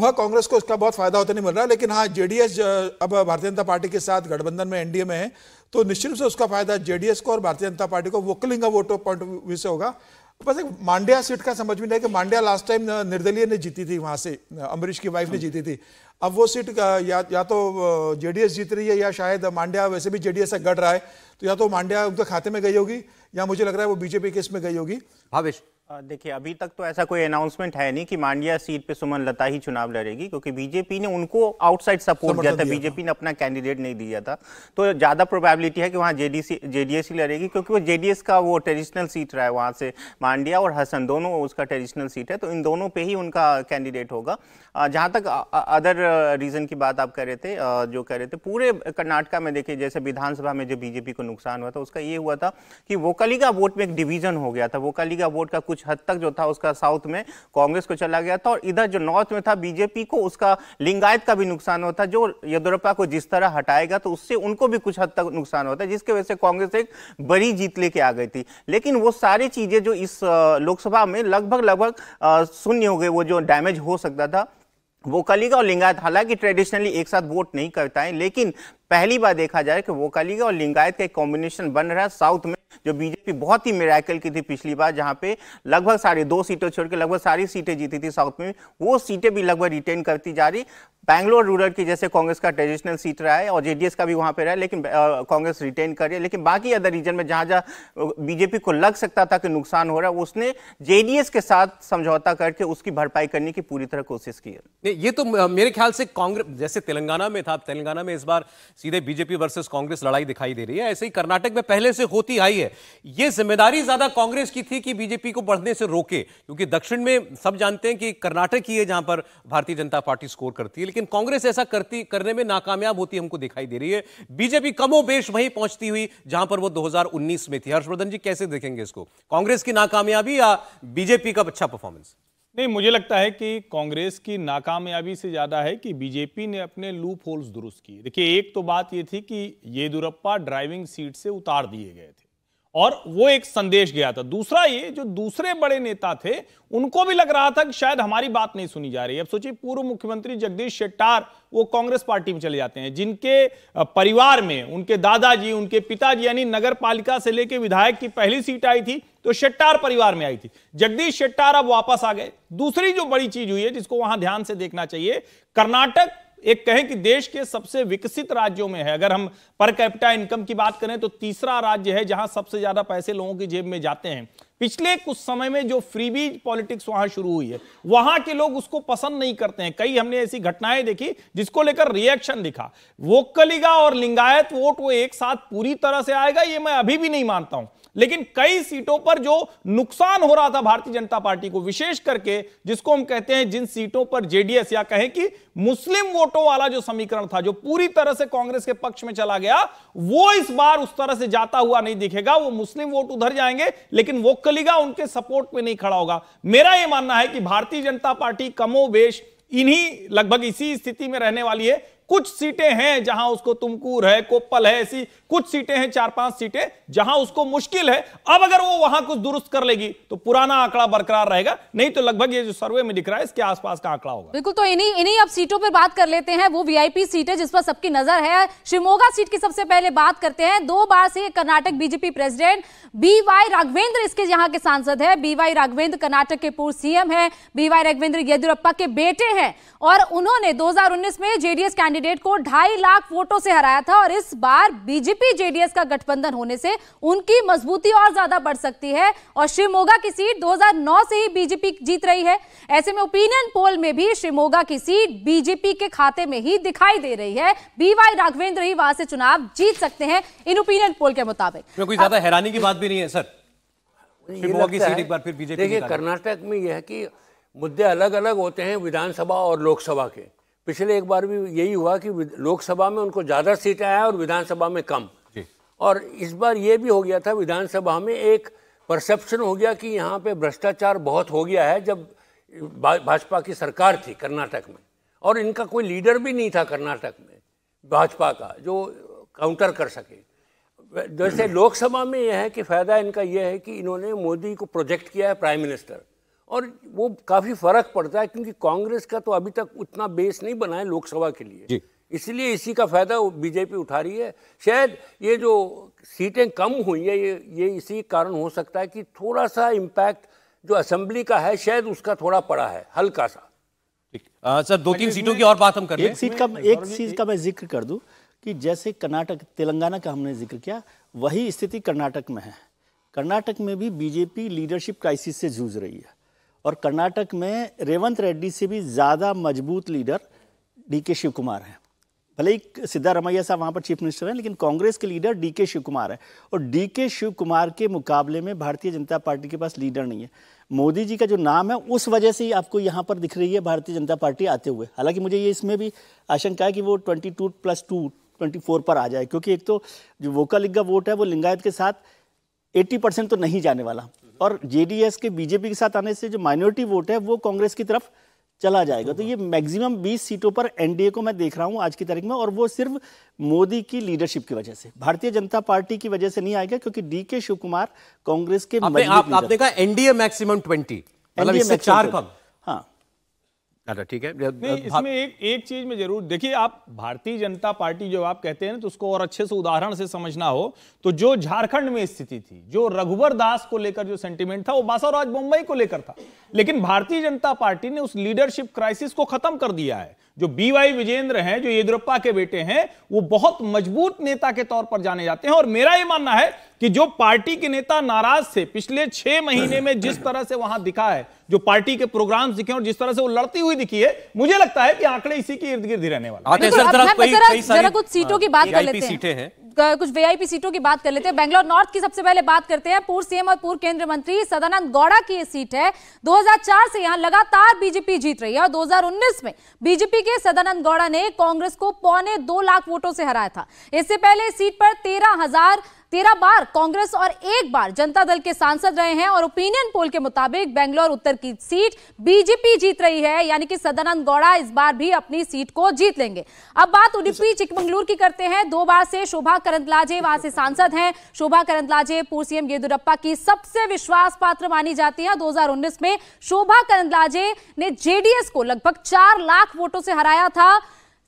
वह कांग्रेस को इसका बहुत फायदा होता नहीं मिल रहा लेकिन हाँ जेडीएस अब भारतीय जनता पार्टी के साथ गठबंधन में एनडीए में है तो निश्चित रूप से उसका फायदा जेडीएस को और भारतीय जनता पार्टी को वो क्लिंग वोट पॉइंट व्यू से होगा तो बस एक मांड्या सीट का समझ में नहीं कि मांड्या लास्ट टाइम निर्दलीय ने जीती थी वहां से अमरीश की वाइफ ने जीती थी अब वो सीट या या तो जेडीएस जीत रही है या शायद मांड्या वैसे भी जेडीएस से गढ़ रहा है तो या तो मांड्या उनके खाते में गई होगी या मुझे लग रहा है वो बीजेपी के इसमें गई होगी भावेश देखिए अभी तक तो ऐसा कोई अनाउंसमेंट है नहीं कि मांडिया सीट पे सुमन लता ही चुनाव लड़ेगी क्योंकि बीजेपी ने उनको आउटसाइड सपोर्ट दिया था बीजेपी ने अपना कैंडिडेट नहीं दिया था तो ज़्यादा प्रोबेबिलिटी है कि वहाँ जेडीसी जेडीएस ही लड़ेगी क्योंकि वो जेडीएस का वो ट्रेडिशनल सीट रहा है वहाँ से मांडिया और हसन दोनों उसका ट्रेडिशनल सीट है तो इन दोनों पर ही उनका कैंडिडेट होगा जहाँ तक अदर रीज़न की बात आप कह रहे थे जो कह रहे थे पूरे कर्नाटका में देखिए जैसे विधानसभा में जो बीजेपी को नुकसान हुआ था उसका ये हुआ था कि वोकलीगा वोट में एक डिवीज़न हो गया था वोकलीगा वोट का कुछ कुछ हद तक जो था उसका साउथ में कांग्रेस को चला गया था और इधर जो नॉर्थ में था बीजेपी को उसका लिंगायत का भी नुकसान होता जो येदुरप्पा को जिस तरह हटाएगा तो उससे उनको भी कुछ हद तक नुकसान होता है जिसकी वजह से कांग्रेस एक बड़ी जीत लेके आ गई थी लेकिन वो सारी चीजें जो इस लोकसभा में लगभग लगभग शून्य हो गए वो जो डैमेज हो सकता था वो कलीगा और लिंगायत हालांकि ट्रेडिशनली एक साथ वोट नहीं करता है लेकिन पहली बार देखा जाए कि वो कलीगा और लिंगायत का एक कॉम्बिनेशन बन रहा है साउथ में जो बीजेपी बहुत ही मेराकल की थी पिछली बार जहां पे लगभग सारी दो सीटों छोड़ के लगभग सारी सीटें जीती थी साउथ में वो सीटें भी लगभग रिटेन करती जा रही बैंगलोर रूरल की जैसे कांग्रेस का ट्रेडिशनल सीट रहा है और जेडीएस का भी वहां पे रहा है लेकिन कांग्रेस रिटेन कर रही है लेकिन बाकी अदर रीजन में जहां जहां बीजेपी को लग सकता था कि नुकसान हो रहा है उसने जेडीएस के साथ समझौता करके उसकी भरपाई करने की पूरी तरह कोशिश की है ये तो मेरे ख्याल से कांग्रेस जैसे तेलंगाना में था तेलंगाना में इस बार सीधे बीजेपी वर्सेज कांग्रेस लड़ाई दिखाई दे रही है ऐसे ही कर्नाटक में पहले से होती आई है ये जिम्मेदारी ज्यादा कांग्रेस की थी कि बीजेपी को बढ़ने से रोके क्योंकि दक्षिण में सब जानते हैं कि कर्नाटक ही है जहां पर भारतीय जनता पार्टी स्कोर करती है लेकिन कांग्रेस ऐसा करती करने में नाकामयाब होती हमको दिखाई दे रही है बीजेपी कमो बेश वहीं पहुंचती हुई जहां पर वो 2019 में थी हर्षवर्धन जी कैसे देखेंगे इसको कांग्रेस की नाकामयाबी या बीजेपी का अच्छा परफॉर्मेंस नहीं मुझे लगता है कि कांग्रेस की नाकामयाबी से ज्यादा है कि बीजेपी ने अपने लूप होल्स दुरुस्त किए देखिए एक तो बात यह थी कि येदुरप्पा ड्राइविंग सीट से उतार दिए गए थे और वो एक संदेश गया था दूसरा ये जो दूसरे बड़े नेता थे उनको भी लग रहा था कि शायद हमारी बात नहीं सुनी जा रही अब सोचिए पूर्व मुख्यमंत्री जगदीश शेट्टार वो कांग्रेस पार्टी में चले जाते हैं जिनके परिवार में उनके दादाजी उनके पिताजी यानी नगर पालिका से लेकर विधायक की पहली सीट आई थी तो शेट्टार परिवार में आई थी जगदीश शेट्टार अब वापस आ गए दूसरी जो बड़ी चीज हुई है जिसको वहां ध्यान से देखना चाहिए कर्नाटक एक कहें कि देश के सबसे विकसित राज्यों में है अगर हम पर कैपिटा इनकम की बात करें तो तीसरा राज्य है जहां सबसे ज्यादा पैसे लोगों की जेब में जाते हैं पिछले कुछ समय में जो फ्रीबी पॉलिटिक्स वहां शुरू हुई है वहां के लोग उसको पसंद नहीं करते हैं कई हमने ऐसी घटनाएं देखी जिसको लेकर रिएक्शन दिखा वोकलिगा और लिंगायत वोट वो एक साथ पूरी तरह से आएगा ये मैं अभी भी नहीं मानता हूं लेकिन कई सीटों पर जो नुकसान हो रहा था भारतीय जनता पार्टी को विशेष करके जिसको हम कहते हैं जिन सीटों पर जेडीएस या कहें कि मुस्लिम वोटों वाला जो समीकरण था जो पूरी तरह से कांग्रेस के पक्ष में चला गया वो इस बार उस तरह से जाता हुआ नहीं दिखेगा वो मुस्लिम वोट उधर जाएंगे लेकिन वो कलिगा उनके सपोर्ट में नहीं खड़ा होगा मेरा यह मानना है कि भारतीय जनता पार्टी कमो इन्हीं लगभग इसी स्थिति में रहने वाली है कुछ सीटें हैं जहां उसको तुमकूर है कोप्पल है ऐसी कुछ सीटें हैं चार पांच सीटें जहां उसको मुश्किल है अब अगर वो वहां कुछ दुरुस्त कर लेगी तो पुराना आंकड़ा बरकरार रहेगा नहीं तो लगभग ये जो सर्वे में दिख रहा है इसके आसपास का आंकड़ा होगा बिल्कुल तो इन्हीं इन्हीं अब सीटों पर बात कर लेते हैं वो वीआईपी सीट है जिस पर सबकी नजर है शिमोगा सीट की सबसे पहले बात करते हैं दो बार से Karnataka BJP president BY Raghavendra इसके यहाँ के सांसद है बीवाई राघवेंद्र कर्नाटक के पूर्व सीएम है बीवाई राघवेंद्र येदियुरप्पा के बेटे हैं और उन्होंने दो में जेडीएस कैंडिडेट को ढाई लाख वोटों से हराया था और इस बार बीजेपी बीजेपी जेडीएस का गठबंधन होने से उनकी मजबूती और ज्यादा बढ़ सकती है और शिवमोगा की सीट 2009 से ही बीजेपी जीत रही है ऐसे में ओपिनियन पोल में भी शिवमोगा की सीट बीजेपी के खाते में ही दिखाई दे रही है बीवाई राघवेंद्र ही वहां से चुनाव जीत सकते हैं इन ओपिनियन पोल के मुताबिक कोई ज्यादा हैरानी की बात भी नहीं है सर देखिए कर्नाटक में यह है कि मुद्दे अलग अलग होते हैं विधानसभा और लोकसभा के पिछले एक बार भी यही हुआ कि लोकसभा में उनको ज़्यादा सीट आया और विधानसभा में कम और इस बार ये भी हो गया था विधानसभा में एक परसेप्शन हो गया कि यहाँ पे भ्रष्टाचार बहुत हो गया है जब भाजपा की सरकार थी कर्नाटक में और इनका कोई लीडर भी नहीं था कर्नाटक में भाजपा का जो काउंटर कर सके जैसे लोकसभा में यह है कि फ़ायदा इनका यह है कि इन्होंने मोदी को प्रोजेक्ट किया है प्राइम मिनिस्टर और वो काफ़ी फर्क पड़ता है क्योंकि कांग्रेस का तो अभी तक उतना बेस नहीं बना है लोकसभा के लिए इसलिए इसी का फ़ायदा बीजेपी उठा रही है शायद ये जो सीटें कम हुई है ये ये इसी कारण हो सकता है कि थोड़ा सा इम्पैक्ट जो असेंबली का है शायद उसका थोड़ा पड़ा है हल्का सा आ, सर दो तीन सीटों की और बात हम कर एक सीट का एक चीज़ का मैं जिक्र कर दूं कि जैसे कर्नाटक तेलंगाना का हमने जिक्र किया वही स्थिति कर्नाटक में है कर्नाटक में भी बीजेपी लीडरशिप क्राइसिस से जूझ रही है और कर्नाटक में रेवंत रेड्डी से भी ज़्यादा मजबूत लीडर डी के शिव कुमार हैं भले ही सिद्धारमैया साहब वहाँ पर चीफ मिनिस्टर हैं लेकिन कांग्रेस के लीडर डी के शिव कुमार है और डी के शिव कुमार के मुकाबले में भारतीय जनता पार्टी के पास लीडर नहीं है मोदी जी का जो नाम है उस वजह से ही आपको यहाँ पर दिख रही है भारतीय जनता पार्टी आते हुए हालांकि मुझे ये इसमें भी आशंका है कि वो twenty two plus two twenty four पर आ जाए क्योंकि एक तो जो वोका लिग्गा वोट है वो लिंगायत के साथ एट्टी परसेंट तो नहीं जाने वाला और जेडीएस के बीजेपी के साथ आने से जो माइनॉरिटी वोट है वो कांग्रेस की तरफ चला जाएगा तो ये मैक्सिमम 20 सीटों पर एनडीए को मैं देख रहा हूं आज की तारीख में और वो सिर्फ मोदी की लीडरशिप की वजह से भारतीय जनता पार्टी की वजह से नहीं आएगा क्योंकि डी के शिव कुमार कांग्रेस के आपने, आप, आपने कहा एनडीए मैक्सिमम ट्वेंटी मतलब इससे चार कम अच्छा ठीक है नहीं इसमें एक एक चीज में जरूर देखिए आप भारतीय जनता पार्टी जो आप कहते हैं ना तो उसको और अच्छे से उदाहरण से समझना हो तो जो झारखंड में स्थिति थी जो रघुवर दास को लेकर जो सेंटिमेंट था वो बासवराज मुंबई को लेकर था लेकिन भारतीय जनता पार्टी ने उस लीडरशिप क्राइसिस को खत्म कर दिया है जो बी वाई विजेंद्र हैं जो येदुरप्पा के बेटे हैं वो बहुत मजबूत नेता के तौर पर जाने जाते हैं और मेरा ये मानना है कि जो पार्टी के नेता नाराज थे पिछले छह महीने में जिस तरह से वहां दिखा है जो पार्टी के प्रोग्राम दिखे और जिस तरह से वो लड़ती हुई दिखी है मुझे लगता है कि आंकड़े इसी के इर्द गिर्द रहने वाले कुछ हाँ, सीटों की बात सीटें हैं कुछ वीआईपी सीटों की बात कर लेते हैं बेंगलोर नॉर्थ की सबसे पहले बात करते हैं पूर्व सीएम और पूर्व केंद्रीय मंत्री सदानंद गौड़ा की ये सीट है 2004 से यहाँ लगातार बीजेपी जीत रही है और 2019 में बीजेपी के सदानंद गौड़ा ने कांग्रेस को पौने दो लाख वोटों से हराया था इससे पहले इस सीट पर तेरह हजार तेरह बार कांग्रेस और एक बार जनता दल के सांसद रहे हैं और ओपिनियन पोल के मुताबिक बेंगलोर उत्तर की सीट बीजेपी जीत रही है यानी कि सदानंद गौड़ा इस बार भी अपनी सीट को जीत लेंगे अब बात उडुपी चिकमंगलूर की करते हैं दो बार से शोभा करंतलाजे वहां से सांसद हैं शोभा करंतलाजे पूर्व सीएम येदुरप्पा की सबसे विश्वास पात्र मानी जाती है दो में शोभा करंतलाजे ने जेडीएस को लगभग चार लाख वोटों से हराया था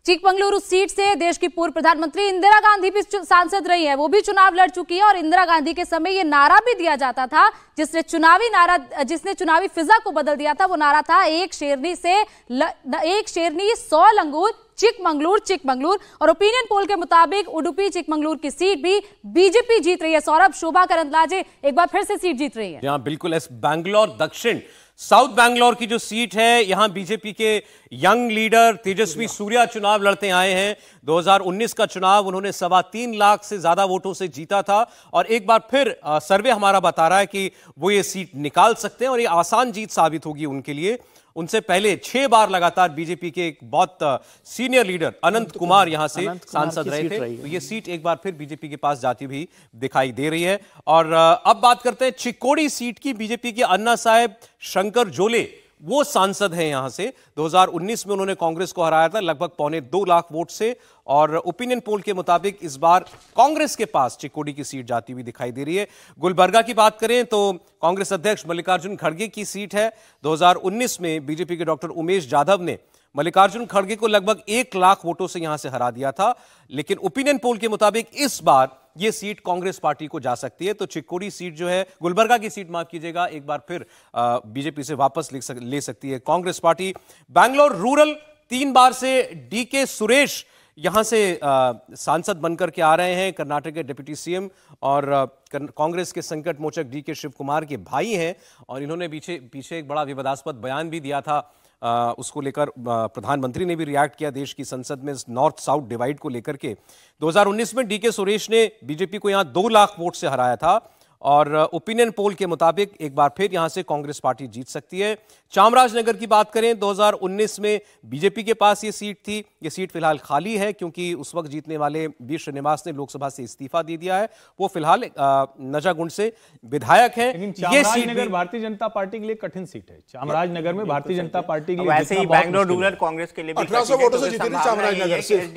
चिकमंगलुरु सीट से देश की पूर्व प्रधानमंत्री इंदिरा गांधी भी सांसद रही है वो भी चुनाव लड़ चुकी है और इंदिरा गांधी के समय ये नारा भी दिया जाता था जिसने चुनावी नारा जिसने चुनावी फिजा को बदल दिया था वो नारा था एक शेरनी से ल, एक शेरनी सौ लंगूर चिकमंगलूर चिकमंगलूर और ओपिनियन पोल के मुताबिक उडुपी चिकमंगलूर की सीट भी बीजेपी जीत रही है सौरभ शोभा करंदलाजे एक बार फिर से सीट जीत रही है हाँ, बिल्कुल बैंगलोर दक्षिण साउथ बैंगलोर की जो सीट है यहां बीजेपी के यंग लीडर तेजस्वी हाँ। सूर्या चुनाव लड़ते आए हैं 2019 का चुनाव उन्होंने सवा तीन लाख से ज्यादा वोटों से जीता था और एक बार फिर सर्वे हमारा बता रहा है कि वो ये सीट निकाल सकते हैं और ये आसान जीत साबित होगी उनके लिए उनसे पहले छह बार लगातार बीजेपी के एक बहुत सीनियर लीडर अनंत कुमार यहां से सांसद रहे थे तो ये सीट एक बार फिर बीजेपी के पास जाती भी दिखाई दे रही है और अब बात करते हैं चिकोड़ी सीट की बीजेपी के अन्ना साहेब शंकर जोले वो सांसद हैं यहां से 2019 में उन्होंने कांग्रेस को हराया था लगभग पौने दो लाख वोट से और ओपिनियन पोल के मुताबिक इस बार कांग्रेस के पास चिकोडी की सीट जाती हुई दिखाई दे रही है गुलबर्गा की बात करें तो कांग्रेस अध्यक्ष मल्लिकार्जुन खड़गे की सीट है 2019 में बीजेपी के डॉक्टर उमेश जाधव ने मल्लिकार्जुन खड़गे को लगभग एक लाख वोटों से यहां से हरा दिया था लेकिन ओपिनियन पोल के मुताबिक इस बार ये सीट कांग्रेस पार्टी को जा सकती है तो चिक्कोड़ी सीट जो है गुलबर्गा की सीट माफ कीजिएगा एक बार फिर बीजेपी से वापस ले, सक, ले सकती है कांग्रेस पार्टी बैंगलोर रूरल तीन बार से डीके सुरेश यहां से सांसद बनकर के आ रहे हैं कर्नाटक के डिप्टी सीएम और कांग्रेस के संकट मोचक डी के शिव कुमार के भाई हैं और इन्होंने पीछे पीछे एक बड़ा विवादास्पद बयान भी दिया था उसको लेकर प्रधानमंत्री ने भी रिएक्ट किया देश की संसद में नॉर्थ साउथ डिवाइड को लेकर के 2019 में डीके सुरेश ने बीजेपी को यहां दो लाख वोट से हराया था और ओपिनियन पोल के मुताबिक एक बार फिर यहां से कांग्रेस पार्टी जीत सकती है चामराजनगर की बात करें 2019 में बीजेपी के पास ये सीट थी ये सीट फिलहाल खाली है क्योंकि उस वक्त जीतने वाले बी श्रीनिवास ने लोकसभा से इस्तीफा दे दिया है वो फिलहाल नजागुंड से विधायक है ये सीट भारतीय जनता पार्टी के लिए कठिन सीट है चामराजनगर में भारतीय जनता पार्टी वैसे ही बैंगलोर रूरल कांग्रेस के लिए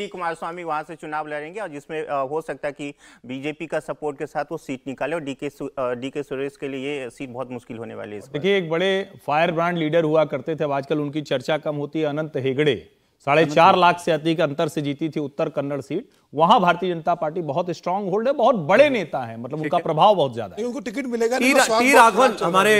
कुमार स्वामी वहां से चुनाव लड़ेंगे और जिसमें हो सकता है कि बीजेपी का सपोर्ट के साथ वो सीट निकाले और डीके डी के सुरेश के लिए सीट बहुत मुश्किल होने वाली है देखिए एक बड़े फायर ब्रांड लीडर हुआ करते थे आजकल उनकी चर्चा कम होती है अनंत हेगड़े साढ़े चार लाख से अधिक अंतर से जीती थी उत्तर कन्नड़ सीट वहां भारतीय जनता पार्टी बहुत स्ट्रांग होल्ड है बहुत बड़े नेता हैं मतलब उनका प्रभाव बहुत ज्यादा है उनको टिकट मिलेगा टी तो राघवन अच्छा हमारे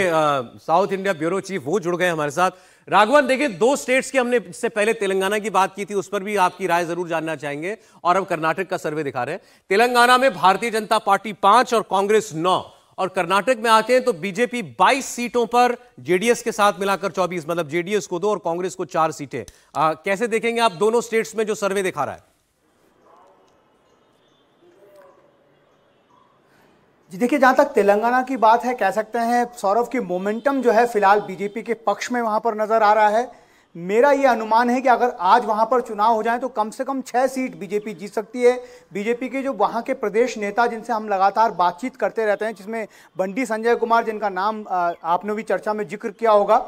साउथ इंडिया ब्यूरो चीफ वो जुड़ गए हमारे साथ राघवन देखिए दो स्टेट्स के हमने इससे पहले तेलंगाना की बात की थी उस पर भी आपकी राय जरूर जानना चाहेंगे और अब कर्नाटक का सर्वे दिखा रहे हैं तेलंगाना में भारतीय जनता पार्टी पांच और कांग्रेस नौ और कर्नाटक में आते हैं तो बीजेपी 22 सीटों पर जेडीएस के साथ मिलाकर 24 मतलब जेडीएस को दो और कांग्रेस को चार सीटें कैसे देखेंगे आप दोनों स्टेट्स में जो सर्वे दिखा रहा है जी देखिए जहाँ तक तेलंगाना की बात है कह सकते हैं सौरभ की मोमेंटम जो है फिलहाल बीजेपी के पक्ष में वहाँ पर नज़र आ रहा है मेरा ये अनुमान है कि अगर आज वहाँ पर चुनाव हो जाए तो कम से कम छः सीट बीजेपी जीत सकती है बीजेपी के जो वहाँ के प्रदेश नेता जिनसे हम लगातार बातचीत करते रहते हैं जिसमें बंडी संजय कुमार जिनका नाम आपने भी चर्चा में जिक्र किया होगा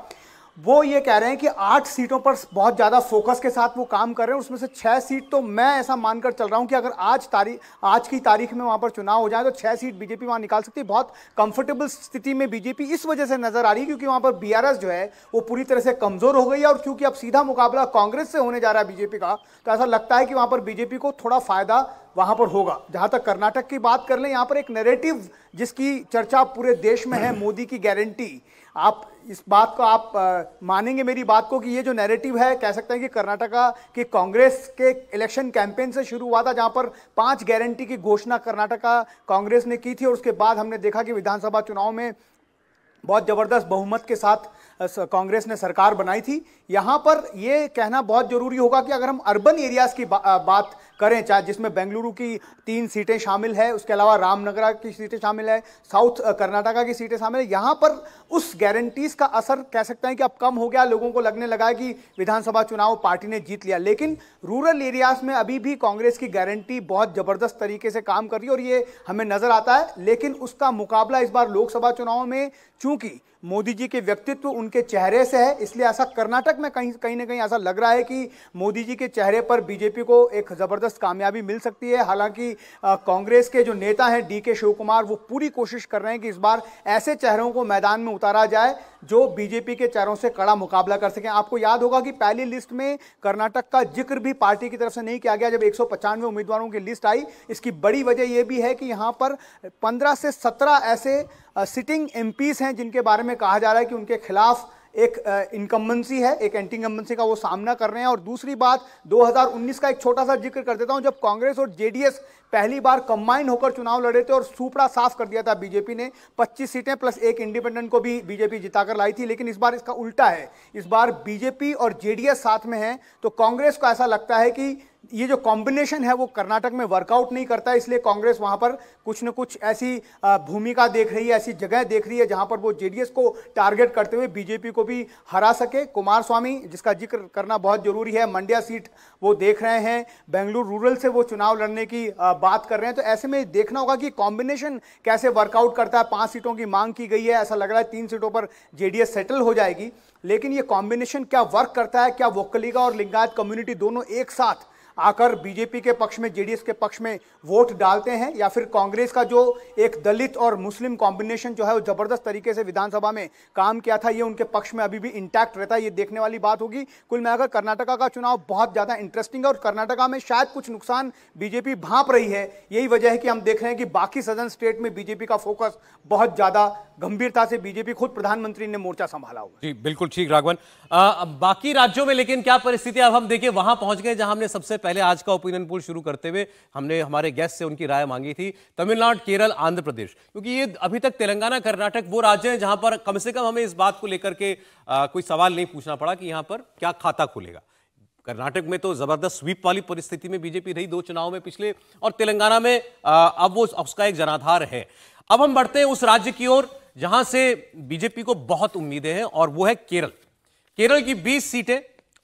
वो ये कह रहे हैं कि आठ सीटों पर बहुत ज़्यादा फोकस के साथ वो काम कर रहे हैं उसमें से छः सीट तो मैं ऐसा मानकर चल रहा हूँ कि अगर आज तारीख आज की तारीख में वहाँ पर चुनाव हो जाए तो छः सीट बीजेपी वहाँ निकाल सकती है बहुत कंफर्टेबल स्थिति में बीजेपी इस वजह से नज़र आ रही है क्योंकि वहाँ पर बी जो है वो पूरी तरह से कमज़ोर हो गई है और क्योंकि अब सीधा मुकाबला कांग्रेस से होने जा रहा है बीजेपी का तो ऐसा लगता है कि वहाँ पर बीजेपी को थोड़ा फ़ायदा वहाँ पर होगा जहाँ तक कर्नाटक की बात कर लें यहाँ पर एक नेरेटिव जिसकी चर्चा पूरे देश में है मोदी की गारंटी आप इस बात को आप मानेंगे मेरी बात को कि ये जो नैरेटिव है कह सकते हैं कि कर्नाटका के कांग्रेस के इलेक्शन कैंपेन से शुरू हुआ था जहां पर पांच गारंटी की घोषणा कर्नाटका कांग्रेस ने की थी और उसके बाद हमने देखा कि विधानसभा चुनाव में बहुत ज़बरदस्त बहुमत के साथ कांग्रेस ने सरकार बनाई थी यहाँ पर ये कहना बहुत ज़रूरी होगा कि अगर हम अर्बन एरियाज़ की बा, बात करें चाहे जिसमें बेंगलुरु की तीन सीटें शामिल है उसके अलावा रामनगरा की सीटें शामिल है साउथ कर्नाटका की सीटें शामिल है यहाँ पर उस गारंटीज का असर कह सकते हैं कि अब कम हो गया लोगों को लगने लगा कि विधानसभा चुनाव पार्टी ने जीत लिया लेकिन रूरल एरियाज में अभी भी कांग्रेस की गारंटी बहुत ज़बरदस्त तरीके से काम कर रही है और ये हमें नज़र आता है लेकिन उसका मुकाबला इस बार लोकसभा चुनाव में चूंकि मोदी जी के व्यक्तित्व उनके चेहरे से है इसलिए ऐसा कर्नाटक में कहीं कहीं ना कहीं ऐसा लग रहा है कि मोदी जी के चेहरे पर बीजेपी को एक ज़बरदस्त कामयाबी मिल सकती है हालांकि कांग्रेस के जो नेता हैं डी के शिव कुमार वो पूरी कोशिश कर रहे हैं कि इस बार ऐसे चेहरों को मैदान में उतारा जाए जो बीजेपी के चेहरों से कड़ा मुकाबला कर सकें आपको याद होगा कि पहली लिस्ट में कर्नाटक का जिक्र भी पार्टी की तरफ से नहीं किया गया जब एक उम्मीदवारों की लिस्ट आई इसकी बड़ी वजह यह भी है कि यहाँ पर पंद्रह से सत्रह ऐसे सिटिंग एम हैं जिनके बारे में कहा जा रहा है कि उनके खिलाफ़ एक इनकम्बेंसी है एक एंटी इनकम्बेंसी का वो सामना कर रहे हैं और दूसरी बात 2019 का एक छोटा सा जिक्र कर देता हूं जब कांग्रेस और जेडीएस पहली बार कंबाइन होकर चुनाव लड़े थे और सुपड़ा साफ कर दिया था बीजेपी ने 25 सीटें प्लस एक इंडिपेंडेंट को भी बीजेपी जिताकर लाई थी लेकिन इस बार इसका उल्टा है इस बार बीजेपी और जेडीएस साथ में है तो कांग्रेस को ऐसा लगता है कि ये जो कॉम्बिनेशन है वो कर्नाटक में वर्कआउट नहीं करता इसलिए कांग्रेस वहाँ पर कुछ न कुछ ऐसी भूमिका देख रही है ऐसी जगह देख रही है जहाँ पर वो जेडीएस को टारगेट करते हुए बीजेपी को भी हरा सके कुमार स्वामी जिसका जिक्र करना बहुत जरूरी है मंड्या सीट वो देख रहे हैं बेंगलुरु रूरल से वो चुनाव लड़ने की बात कर रहे हैं तो ऐसे में देखना होगा कि कॉम्बिनेशन कैसे वर्कआउट करता है पांच सीटों की मांग की गई है ऐसा लग रहा है तीन सीटों पर जेडीएस सेटल हो जाएगी लेकिन ये कॉम्बिनेशन क्या वर्क करता है क्या वोकलीगा और लिंगायत कम्युनिटी दोनों एक साथ आकर बीजेपी के पक्ष में जेडीएस के पक्ष में वोट डालते हैं या फिर कांग्रेस का जो एक दलित और मुस्लिम कॉम्बिनेशन जो है वो ज़बरदस्त तरीके से विधानसभा में काम किया था ये उनके पक्ष में अभी भी इंटैक्ट रहता है ये देखने वाली बात होगी कुल मिलाकर कर्नाटका का चुनाव बहुत ज़्यादा इंटरेस्टिंग है और कर्नाटका में शायद कुछ नुकसान बीजेपी भाप रही है यही वजह है कि हम देख रहे हैं कि बाकी सदन स्टेट में बीजेपी का फोकस बहुत ज़्यादा गंभीरता से बीजेपी खुद प्रधानमंत्री ने मोर्चा संभाला हुआ जी बिल्कुल ठीक राघवन बाकी राज्यों में लेकिन क्या परिस्थिति अब हम देखिए वहां पहुंच गए जहां हमने सबसे पहले पहले आज का ओपिनियन पोल शुरू करते हुए हमने हमारे गेस्ट से उनकी राय मांगी थी तमिलनाडु केरल आंध्र प्रदेश क्योंकि ये अभी तक तेलंगाना कर्नाटक वो राज्य हैं जहां पर कम से कम हमें इस बात को लेकर के आ, कोई सवाल नहीं पूछना पड़ा कि यहां पर क्या खाता खुलेगा कर्नाटक में तो जबरदस्त स्वीप वाली परिस्थिति में बीजेपी रही दो चुनाव में पिछले और तेलंगाना में आ, अब वो उसका एक जनाधार है अब हम बढ़ते हैं उस राज्य की ओर जहां से बीजेपी को बहुत उम्मीदें हैं और वो है केरल केरल की 20 सीटें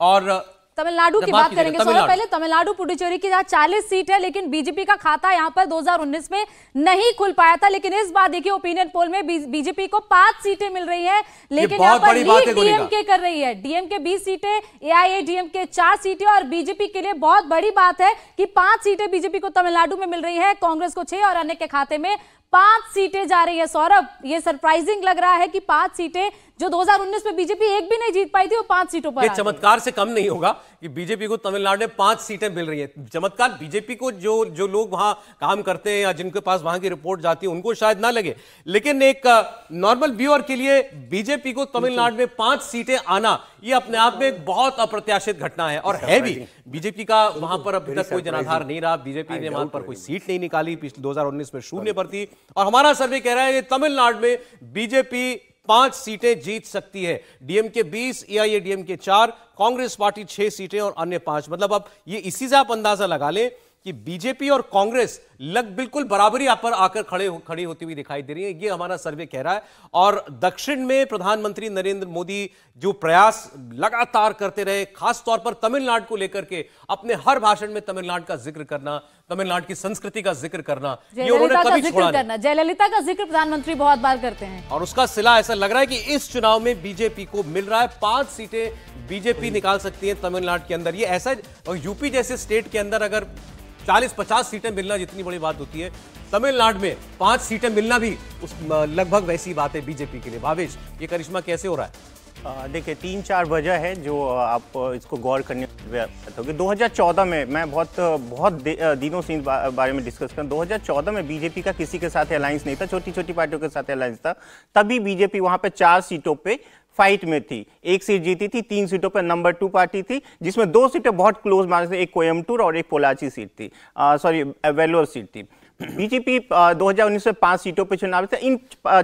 और तमिलनाडु की बात तो करेंगे सौरभ पहले तमिलनाडु पुडुचेरी की जहां 40 सीट है लेकिन बीजेपी का खाता यहां पर 2019 में नहीं खुल पाया था लेकिन इस बार देखिए ओपिनियन पोल में बीजेपी को पांच सीटें मिल रही है लेकिन यहां पर लीड डीएमके कर रही है डीएमके 20 सीटें ए डीएमके चार सीटें और बीजेपी के लिए बहुत बड़ी बात है कि पांच सीटें बीजेपी को तमिलनाडु में मिल रही है कांग्रेस को छह और अन्य के खाते में पांच सीटें जा रही है सौरभ ये सरप्राइजिंग लग रहा है कि पांच सीटें जो 2019 में बीजेपी एक भी नहीं जीत पाई थी वो पांच सीटों पर चमत्कार से कम नहीं होगा कि बीजेपी को तमिलनाडु में पांच सीटें मिल रही है चमत्कार बीजेपी को जो जो लोग वहां काम करते हैं या जिनके पास वहां की रिपोर्ट जाती है उनको शायद ना लगे लेकिन एक नॉर्मल व्यूअर के लिए बीजेपी को तमिलनाडु में पांच सीटें आना ये अपने आप में एक बहुत अप्रत्याशित घटना है और है भी बीजेपी का वहां पर अभी तक कोई जनाधार नहीं रहा बीजेपी ने वहां पर कोई सीट नहीं निकाली पिछले दो में शून्य पर थी और हमारा सर्वे कह रहा है तमिलनाडु में बीजेपी पांच सीटें जीत सकती है डीएमके 20 डीएम e डीएमके चार कांग्रेस पार्टी छह सीटें और अन्य पांच मतलब अब ये इसी से आप अंदाजा लगा लें कि बीजेपी और कांग्रेस लग बिल्कुल बराबरी आप पर आकर खड़े हो, खड़ी होती हुई दिखाई दे रही है ये हमारा सर्वे कह रहा है और दक्षिण में प्रधानमंत्री नरेंद्र मोदी जो प्रयास लगातार करते रहे खासतौर पर तमिलनाडु को लेकर के अपने हर भाषण में तमिलनाडु का जिक्र करना तमिलनाडु की संस्कृति का जिक्र करना ये उन्होंने कभी छोड़ा करना जयललिता का जिक्र प्रधानमंत्री बहुत बार करते हैं और उसका सिला ऐसा लग रहा है कि इस चुनाव में बीजेपी को मिल रहा है पांच सीटें बीजेपी निकाल सकती है तमिलनाडु के अंदर ये ऐसा यूपी जैसे स्टेट के अंदर अगर चालीस पचास सीटें मिलना जितनी बड़ी बात होती है तमिलनाडु में पांच सीटें मिलना भी उस लगभग वैसी बात है बीजेपी के लिए भावेश ये करिश्मा कैसे हो रहा है देखिए तीन चार वजह है जो आप इसको गौर करने दो हज़ार 2014 में मैं बहुत बहुत दिनों से इस बारे में डिस्कस कर 2014 में बीजेपी का किसी के साथ अलायंस नहीं था छोटी छोटी पार्टियों के साथ अलायंस था तभी बीजेपी वहां पे चार सीटों पे फाइट में थी एक सीट जीती थी तीन सीटों पर नंबर टू पार्टी थी जिसमें दो सीटें बहुत क्लोज मार्क्स एक कोयमटूर और एक पोलाची सीट थी सॉरी वेलोर सीट थी बीजेपी 2019 में पांच सीटों पर चुनाव था इन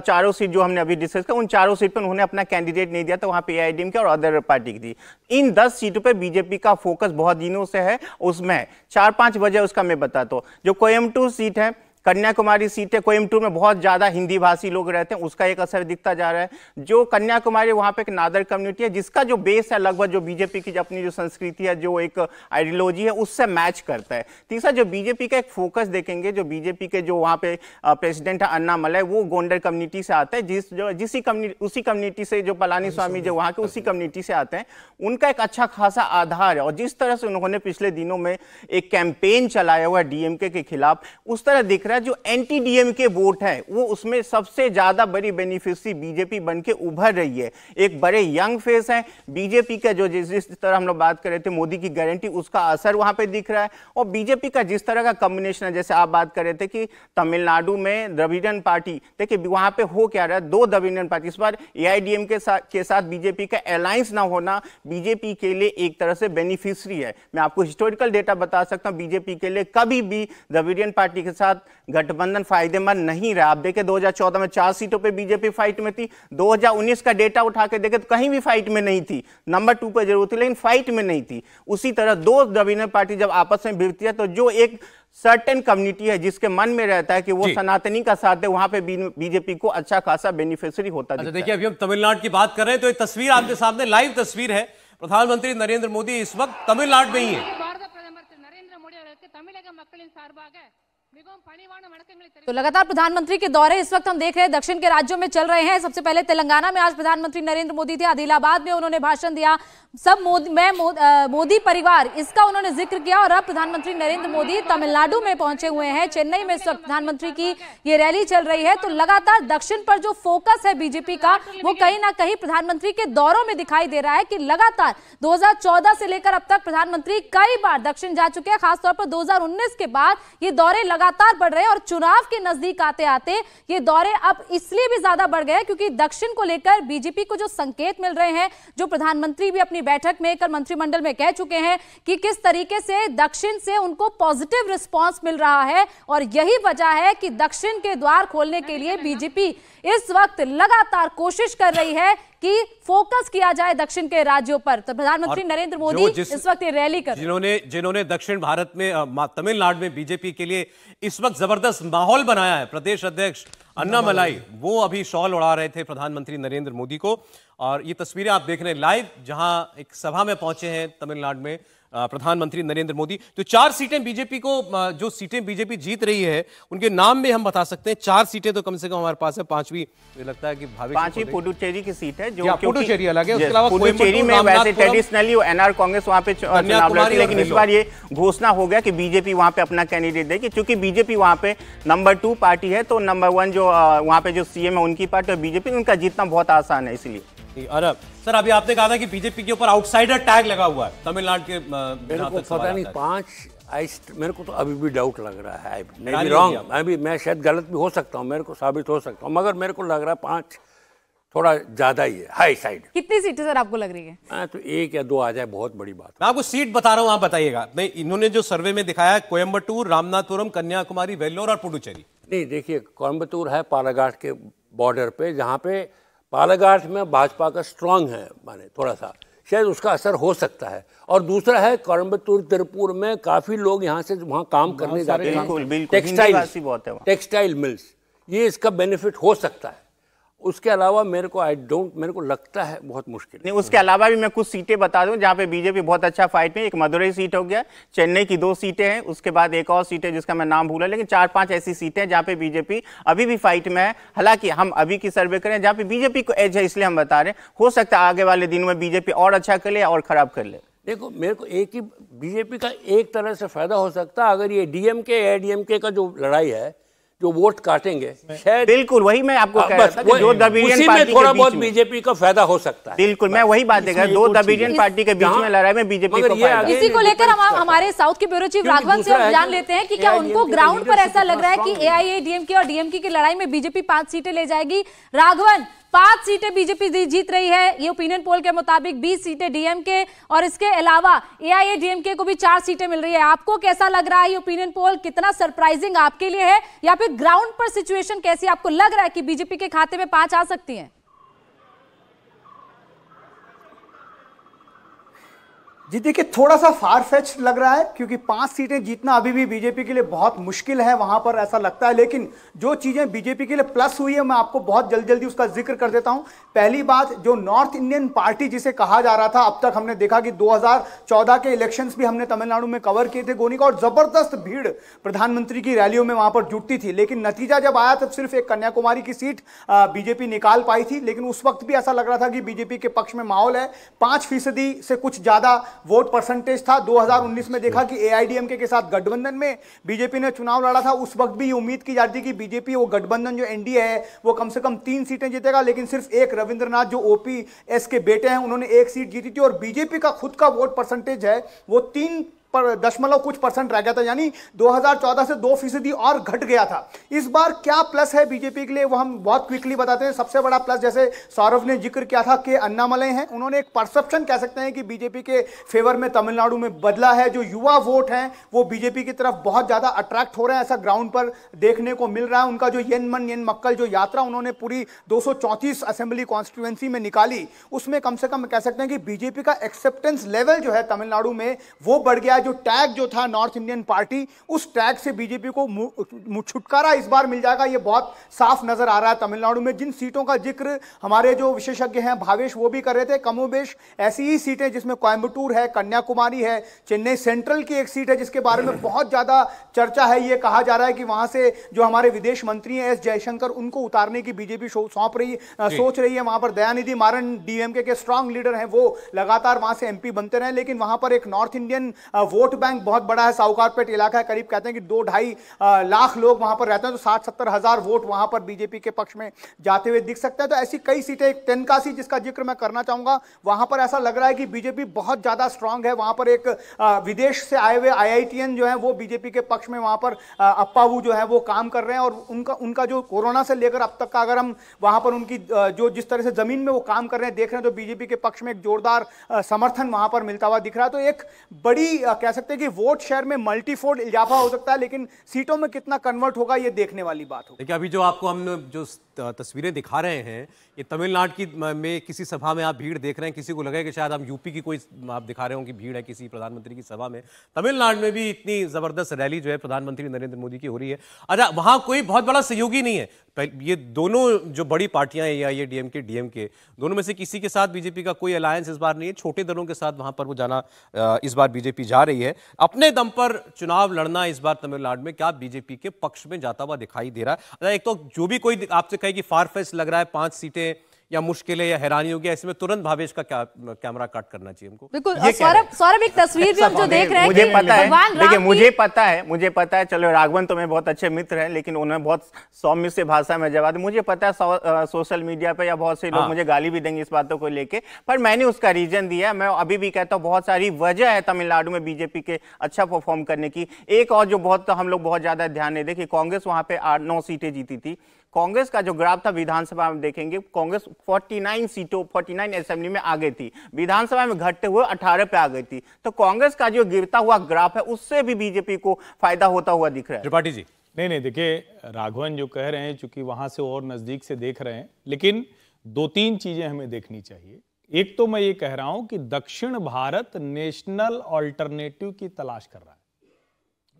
चारों सीट जो हमने अभी डिस्कस किया उन चारों सीट पर उन्होंने अपना कैंडिडेट नहीं दिया था वहां पे एआईडीएम के और अदर पार्टी की थी इन दस सीटों पर बीजेपी का फोकस बहुत दिनों से है उसमें चार पांच वजह उसका मैं बताता हूँ जो कोयमटूर सीट है कन्याकुमारी सीटें कोयम्बटूर में बहुत ज़्यादा हिंदी भाषी लोग रहते हैं उसका एक असर दिखता जा रहा है जो कन्याकुमारी वहाँ पे एक नादर कम्युनिटी है जिसका जो बेस है लगभग जो बीजेपी की जो अपनी जो संस्कृति है जो एक आइडियोलॉजी है उससे मैच करता है तीसरा जो बीजेपी का एक फोकस देखेंगे जो बीजेपी के जो वहाँ पे प्रेसिडेंट है अन्ना मलय वो गोंडर कम्युनिटी से आते हैं जिस जो जिसी कम्युनिटी उसी कम्युनिटी से जो पलानी स्वामी जो वहाँ के उसी कम्युनिटी से आते हैं उनका एक अच्छा खासा आधार है और जिस तरह से उन्होंने पिछले दिनों में एक कैंपेन चलाया हुआ है डीएमके के खिलाफ उस तरह दिख रहा रहा है जो एंटी डीएम के वोट हैं वो उसमें सबसे ज्यादा बड़ी बेनिफिशरी बीजेपी बन के उभर रही है एक बड़े यंग फेस हैं बीजेपी का जो जिस तरह हम लोग बात कर रहे थे मोदी की गारंटी उसका असर वहां पे दिख रहा है और बीजेपी का जिस तरह का कॉम्बिनेशन है जैसे आप बात कर रहे थे कि तमिलनाडु में द्रविड़न पार्टी देखिए वहां पे हो क्या रहा है दो द्रविड़न पार्टी इस बार ए आई डी एम के साथ बीजेपी का अलायंस ना होना बीजेपी के लिए एक तरह से बेनिफिशरी है मैं आपको हिस्टोरिकल डेटा बता सकता हूँ बीजेपी के लिए कभी भी द्रविड़ियन पार्टी के साथ गठबंधन फायदेमंद नहीं रहा आप देखे 2014 में चार सीटों पे बीजेपी फाइट में थी 2019 का डेटा उठा के देखे तो कहीं भी फाइट में नहीं थी नंबर टू पे जरूर थी लेकिन फाइट में नहीं थी उसी तरह दो रविन्द्र पार्टी जब आपस में भिड़ती है तो जो एक सर्टेन कम्युनिटी है जिसके मन में रहता है कि वो सनातनी का साथ है वहां पे बीजेपी को अच्छा खासा बेनिफिशरी होता अच्छा, देखिए अभी हम तमिलनाडु की बात कर रहे हैं तो एक तस्वीर आपके सामने लाइव तस्वीर है प्रधानमंत्री नरेंद्र मोदी इस वक्त तमिलनाडु में ही है तो लगातार प्रधानमंत्री के दौरे इस वक्त हम देख रहे हैं दक्षिण के राज्यों में चल रहे हैं सबसे पहले तेलंगाना में आज प्रधानमंत्री नरेंद्र मोदी थे आदिलाबाद में उन्होंने भाषण दिया सब मोदी मैं मोदी परिवार इसका उन्होंने जिक्र किया और अब प्रधानमंत्री नरेंद्र मोदी तमिलनाडु में पहुंचे हुए हैं चेन्नई में इस वक्त प्रधानमंत्री की ये रैली चल रही है तो लगातार दक्षिण पर जो फोकस है बीजेपी का वो कहीं ना कहीं प्रधानमंत्री के दौरों में दिखाई दे रहा है कि लगातार 2014 से लेकर अब तक प्रधानमंत्री कई बार दक्षिण जा चुके हैं खासतौर पर दो के बाद ये दौरे लगातार पड़ रहे हैं और चुनाव के नजदीक आते आते ये दौरे अब इसलिए भी ज्यादा बढ़ गए क्योंकि दक्षिण को लेकर बीजेपी को जो संकेत मिल रहे हैं जो प्रधानमंत्री भी अपनी बैठक में कल मंत्रिमंडल में कह चुके हैं कि किस तरीके से दक्षिण से उनको पॉजिटिव रिस्पॉन्स मिल रहा है और यही वजह है कि दक्षिण के द्वार खोलने के लिए बीजेपी इस वक्त लगातार कोशिश कर रही है कि फोकस किया जाए दक्षिण के राज्यों पर तो प्रधानमंत्री नरेंद्र मोदी इस वक्त ये रैली कर जिन्होंने जिन्होंने दक्षिण भारत में तमिलनाडु में बीजेपी के लिए इस वक्त जबरदस्त माहौल बनाया है प्रदेश अध्यक्ष अन्ना मलाई वो अभी शॉल उड़ा रहे थे प्रधानमंत्री नरेंद्र मोदी को और ये तस्वीरें आप देख रहे हैं लाइव जहां एक सभा में पहुंचे हैं तमिलनाडु में प्रधानमंत्री नरेंद्र मोदी तो चार सीटें बीजेपी को जो सीटें बीजेपी जीत रही है उनके नाम में हम बता सकते हैं चार सीटें तो कम से कम हमारे पास है पांचवी लगता है कि पांचवी पुडुचेरी की सीट है जो पुडुचेरी अलग है उसके अलावा पुडुचेरी में वैसे ट्रेडिशनली एनआर कांग्रेस वहां पे चुनाव रही लेकिन इस बार ये घोषणा हो गया कि बीजेपी वहां पे अपना कैंडिडेट देगी क्योंकि बीजेपी वहां पे नंबर टू पार्टी है तो नंबर वन जो वहां पे जो सीएम है उनकी पार्टी और बीजेपी उनका जीतना बहुत आसान है इसलिए अरब सर अभी आपने कहा था कि बीजेपी के ऊपर आउटसाइडर टैग लगा हुआ है तमिलनाडु के मेरे को पता नहीं पांच आई मेरे को तो अभी भी डाउट लग रहा है नहीं भी रॉन्ग भी मैं शायद गलत भी हो सकता हूँ मेरे को साबित हो सकता हूँ मगर मेरे को लग रहा है पांच थोड़ा ज्यादा ही है हाई साइड कितनी सीटें सर आपको लग रही है आ, हाँ, तो एक या दो आ जाए बहुत बड़ी बात मैं आपको सीट बता रहा हूँ आप बताइएगा नहीं इन्होंने जो सर्वे में दिखाया है कोयम्बटूर रामनाथपुरम कन्याकुमारी वेल्लोर और पुडुचेरी नहीं देखिए कोयम्बटूर है पालाघाट के बॉर्डर पे जहाँ पे बालाघाट में भाजपा का स्ट्रांग है माने थोड़ा सा शायद उसका असर हो सकता है और दूसरा है कोयम्बतूर तिरपुर में काफ़ी लोग यहाँ से वहाँ काम करने जाते हैं टेक्सटाइल टेक्सटाइल मिल्स ये इसका बेनिफिट हो सकता है उसके अलावा मेरे को आई डोंट मेरे को लगता है बहुत मुश्किल नहीं उसके अलावा भी मैं कुछ सीटें बता दूं जहां पे बीजेपी बहुत अच्छा फाइट में एक मदुरई सीट हो गया चेन्नई की दो सीटें हैं उसके बाद एक और सीट है जिसका मैं नाम भूला लेकिन चार पांच ऐसी सीटें हैं जहां पे बीजेपी अभी भी फाइट में है हालांकि हम अभी की सर्वे करें जहां पे बीजेपी को एज है इसलिए हम बता रहे हैं हो सकता है आगे वाले दिनों में बीजेपी और अच्छा कर ले और खराब कर ले देखो मेरे को एक ही बीजेपी का एक तरह से फायदा हो सकता है अगर ये डीएमके एडीएमके का जो लड़ाई है जो वोट काटेंगे शायद बिल्कुल वही मैं आपको कह रहा था दो दबीरियन पार्टी में थोड़ा बहुत बीजेपी का फायदा हो सकता है बिल्कुल मैं वही बात देख रहा दो दबीरियन पार्टी के बीच में लड़ाई में बीजेपी को इसी को लेकर हम हमारे साउथ के ब्यूरो चीफ राघवन से हम जान लेते हैं कि क्या उनको ग्राउंड पर ऐसा लग रहा है कि आई और डीएमके की लड़ाई में बीजेपी पांच सीटें ले जाएगी राघवन पांच सीटें बीजेपी जीत रही है ये ओपिनियन पोल के मुताबिक बीस सीटें डीएमके और इसके अलावा एआईए डीएमके को भी चार सीटें मिल रही है आपको कैसा लग रहा है ये ओपिनियन पोल कितना सरप्राइजिंग आपके लिए है या फिर ग्राउंड पर सिचुएशन कैसी आपको लग रहा है कि बीजेपी के खाते में पांच आ सकती है जी देखिए थोड़ा सा फार फेच लग रहा है क्योंकि पांच सीटें जीतना अभी भी बीजेपी के लिए बहुत मुश्किल है वहां पर ऐसा लगता है लेकिन जो चीज़ें बीजेपी के लिए प्लस हुई है मैं आपको बहुत जल्दी जल्दी उसका जिक्र कर देता हूं पहली बात जो नॉर्थ इंडियन पार्टी जिसे कहा जा रहा था अब तक हमने देखा कि दो के इलेक्शंस भी हमने तमिलनाडु में कवर किए थे गोनी का और ज़बरदस्त भीड़ प्रधानमंत्री की रैलियों में वहां पर जुटती थी लेकिन नतीजा जब आया तब सिर्फ एक कन्याकुमारी की सीट बीजेपी निकाल पाई थी लेकिन उस वक्त भी ऐसा लग रहा था कि बीजेपी के पक्ष में माहौल है पाँच से कुछ ज़्यादा वोट परसेंटेज था 2019 में देखा अच्छा। कि एआईडीएमके के साथ गठबंधन में बीजेपी ने चुनाव लड़ा था उस वक्त भी उम्मीद की जाती कि बीजेपी वो गठबंधन जो एनडीए है वो कम से कम तीन सीटें जीतेगा लेकिन सिर्फ एक रविंद्रनाथ जो ओपीएस के बेटे हैं उन्होंने एक सीट जीती थी और बीजेपी का खुद का वोट परसेंटेज है वो तीन पर दशमलव कुछ परसेंट रह गया था यानी 2014 से दो फीसदी और घट गया था इस बार क्या प्लस है बीजेपी के लिए वो हम बहुत क्विकली बताते हैं सबसे बड़ा प्लस जैसे सौरभ ने जिक्र किया था कि अन्नामलय हैं उन्होंने एक परसेप्शन कह सकते हैं कि बीजेपी के फेवर में तमिलनाडु में बदला है जो युवा वोट हैं वो बीजेपी की तरफ बहुत ज़्यादा अट्रैक्ट हो रहे हैं ऐसा ग्राउंड पर देखने को मिल रहा है उनका जो येन मन येन मक्कल जो यात्रा उन्होंने पूरी दो असेंबली कॉन्स्टिट्यूएंसी में निकाली उसमें कम से कम कह सकते हैं कि बीजेपी का एक्सेप्टेंस लेवल जो है तमिलनाडु में वो बढ़ गया जो टैग जो था नॉर्थ इंडियन पार्टी उस टैग से बीजेपी को छुटकारा इस बार मिल जाएगा ये बहुत साफ नजर आ रहा है तमिलनाडु में जिन सीटों का जिक्र हमारे जो विशेषज्ञ हैं भावेश वो भी कर रहे थे कमोबेश ऐसी ही सीटें जिसमें कोयम्बटूर है कन्याकुमारी है चेन्नई सेंट्रल की एक सीट है जिसके बारे में बहुत ज़्यादा चर्चा है ये कहा जा रहा है कि वहां से जो हमारे विदेश मंत्री हैं एस जयशंकर उनको उतारने की बीजेपी सौंप रही सोच रही है वहां पर दयानिधि मारन डीएमके के स्ट्रांग लीडर हैं वो लगातार वहां से एमपी बनते रहे लेकिन वहां पर एक नॉर्थ इंडियन वोट बैंक बहुत बड़ा है साहूकारपेट इलाका है करीब कहते हैं कि दो ढाई लाख लोग वहां पर रहते हैं तो साठ सत्तर हजार वोट वहां पर बीजेपी के पक्ष में जाते हुए दिख सकते हैं तो ऐसी कई सीटें एक तेनकासी जिसका जिक्र मैं करना चाहूंगा वहां पर ऐसा लग रहा है कि बीजेपी बहुत ज्यादा स्ट्रांग है वहां पर एक विदेश से आए हुए आई जो है वो बीजेपी के पक्ष में वहां पर अप्पाऊ जो है वो काम कर रहे हैं और उनका उनका जो कोरोना से लेकर अब तक का अगर हम वहां पर उनकी जो जिस तरह से जमीन में वो काम कर रहे हैं देख रहे हैं तो बीजेपी के पक्ष में एक जोरदार समर्थन वहां पर मिलता हुआ दिख रहा है तो एक बड़ी कह सकते हैं कि वोट शेयर में मल्टीफोल्ड इजाफा हो सकता है लेकिन सीटों में कितना कन्वर्ट होगा ये देखने वाली बात होगी देखिए अभी जो आपको हमने जो तस्वीरें दिखा रहे हैं ये तमिलनाडु की में किसी सभा में आप भीड़ देख रहे हैं किसी को लगे कि शायद आप यूपी की कोई आप दिखा रहे हो कि भीड़ है किसी प्रधानमंत्री की सभा में तमिलनाडु में भी इतनी ज़बरदस्त रैली जो है प्रधानमंत्री नरेंद्र मोदी की हो रही है अच्छा वहाँ कोई बहुत बड़ा सहयोगी नहीं है ये दोनों जो बड़ी पार्टियाँ हैं या ये के डीएमके के दोनों में से किसी के साथ बीजेपी का कोई अलायंस इस बार नहीं है छोटे दलों के साथ वहाँ पर वो जाना इस बार बीजेपी जा रही है अपने दम पर चुनाव लड़ना इस बार तमिलनाडु में क्या बीजेपी के पक्ष में जाता हुआ दिखाई दे रहा है अच्छा, एक तो जो भी कोई आपसे है कि फार फेस्ट लग रहा है पांच सीटें या मुश्किल है या हैरानी होगी ऐसे में तुरंत भावेश का कैमरा कट करना चाहिए हमको बिल्कुल सौरभ सौरभ एक तस्वीर भी हम जो देख रहे हैं मुझे पता है देखिए मुझे पता है मुझे पता है चलो राघवन तो मेरे बहुत अच्छे मित्र हैं लेकिन उन्होंने बहुत सौम्य से भाषा में जवाब मुझे पता है सोशल मीडिया पर या बहुत से लोग हाँ। मुझे गाली भी देंगे इस बातों को लेकर पर मैंने उसका रीजन दिया मैं अभी भी कहता हूँ बहुत सारी वजह है तमिलनाडु में बीजेपी के अच्छा परफॉर्म करने की एक और जो बहुत हम लोग बहुत ज्यादा ध्यान नहीं देखिए कांग्रेस वहां पर आठ नौ सीटें जीती थी कांग्रेस का जो ग्राफ था विधानसभा में देखेंगे कांग्रेस 49 सीटों 49 असेंबली में आ गई थी विधानसभा में घटते हुए 18 पे आ गई थी तो कांग्रेस का जो गिरता हुआ ग्राफ है उससे भी बीजेपी को फायदा होता हुआ दिख रहा है त्रिपाठी जी नहीं नहीं देखिए राघवन जो कह रहे हैं चूंकि वहां से और नजदीक से देख रहे हैं लेकिन दो तीन चीजें हमें देखनी चाहिए एक तो मैं ये कह रहा हूं कि दक्षिण भारत नेशनल ऑल्टरनेटिव की तलाश कर रहा है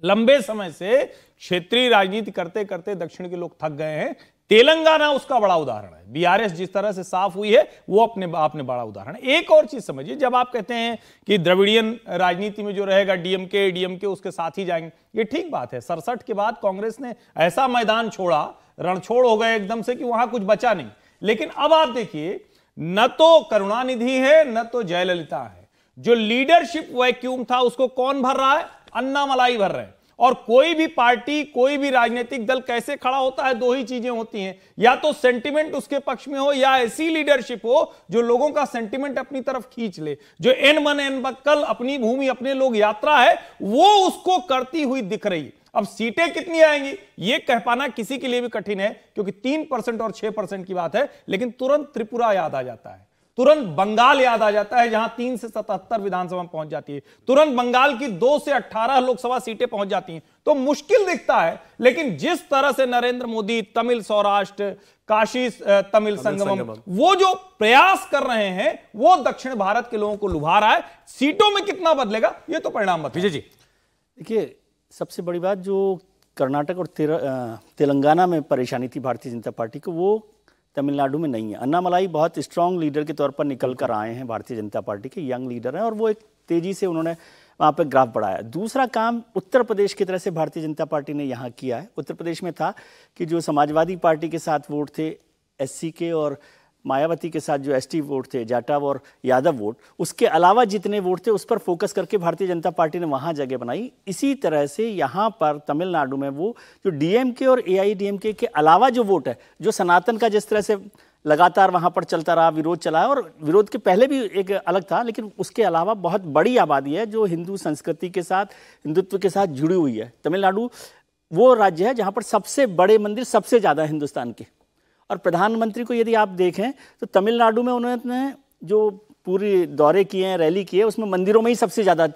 लंबे समय से क्षेत्रीय राजनीति करते करते दक्षिण के लोग थक गए हैं तेलंगाना उसका बड़ा उदाहरण है बीआरएस जिस तरह से साफ हुई है वो अपने आपने बड़ा उदाहरण एक और चीज समझिए जब आप कहते हैं कि द्रविड़ियन राजनीति में जो रहेगा डीएमके डीएमके उसके साथ ही जाएंगे ये ठीक बात है सड़सठ के बाद कांग्रेस ने ऐसा मैदान छोड़ा रणछोड़ हो गए एकदम से कि वहां कुछ बचा नहीं लेकिन अब आप देखिए न तो करुणानिधि है न तो जयललिता है जो लीडरशिप वैक्यूम था उसको कौन भर रहा है अन्ना मलाई भर रहे हैं और कोई भी पार्टी कोई भी राजनीतिक दल कैसे खड़ा होता है दो ही चीजें होती हैं या तो सेंटिमेंट उसके पक्ष में हो या ऐसी लीडरशिप हो जो लोगों का सेंटिमेंट अपनी तरफ खींच ले जो एन मन एन बक्कल अपनी भूमि अपने लोग यात्रा है वो उसको करती हुई दिख रही अब सीटें कितनी आएंगी यह कह पाना किसी के लिए भी कठिन है क्योंकि तीन परसेंट और छह परसेंट की बात है लेकिन तुरंत त्रिपुरा याद आ जाता है तुरंत बंगाल याद आ जाता है जहां तीन से सतहत्तर विधानसभा पहुंच जाती है तुरंत बंगाल की दो से अठारह लोकसभा सीटें पहुंच जाती हैं तो मुश्किल दिखता है लेकिन जिस तरह से नरेंद्र मोदी तमिल सौराष्ट्र काशी तमिल संगम वो जो प्रयास कर रहे हैं वो दक्षिण भारत के लोगों को लुभा रहा है सीटों में कितना बदलेगा ये तो परिणाम बता जी देखिए सबसे बड़ी बात जो कर्नाटक और तेलंगाना में परेशानी थी भारतीय जनता पार्टी को वो तमिलनाडु में नहीं है अन्नामलाई बहुत स्ट्रांग लीडर के तौर पर निकल कर आए हैं भारतीय जनता पार्टी के यंग लीडर हैं और वो एक तेज़ी से उन्होंने वहाँ पर ग्राफ बढ़ाया दूसरा काम उत्तर प्रदेश की तरह से भारतीय जनता पार्टी ने यहाँ किया है उत्तर प्रदेश में था कि जो समाजवादी पार्टी के साथ वोट थे एस के और मायावती के साथ जो एस वोट थे जाटव और यादव वोट उसके अलावा जितने वोट थे उस पर फोकस करके भारतीय जनता पार्टी ने वहाँ जगह बनाई इसी तरह से यहाँ पर तमिलनाडु में वो जो डीएमके और एआईडीएमके के अलावा जो वोट है जो सनातन का जिस तरह से लगातार वहाँ पर चलता रहा विरोध चला और विरोध के पहले भी एक अलग था लेकिन उसके अलावा बहुत बड़ी आबादी है जो हिंदू संस्कृति के साथ हिंदुत्व के साथ जुड़ी हुई है तमिलनाडु वो राज्य है जहाँ पर सबसे बड़े मंदिर सबसे ज़्यादा हिंदुस्तान के और प्रधानमंत्री को यदि आप देखें तो तमिलनाडु में उन्होंने जो पूरी दौरे किए हैं रैली किए उसमें मंदिरों में ही सबसे ज़्यादा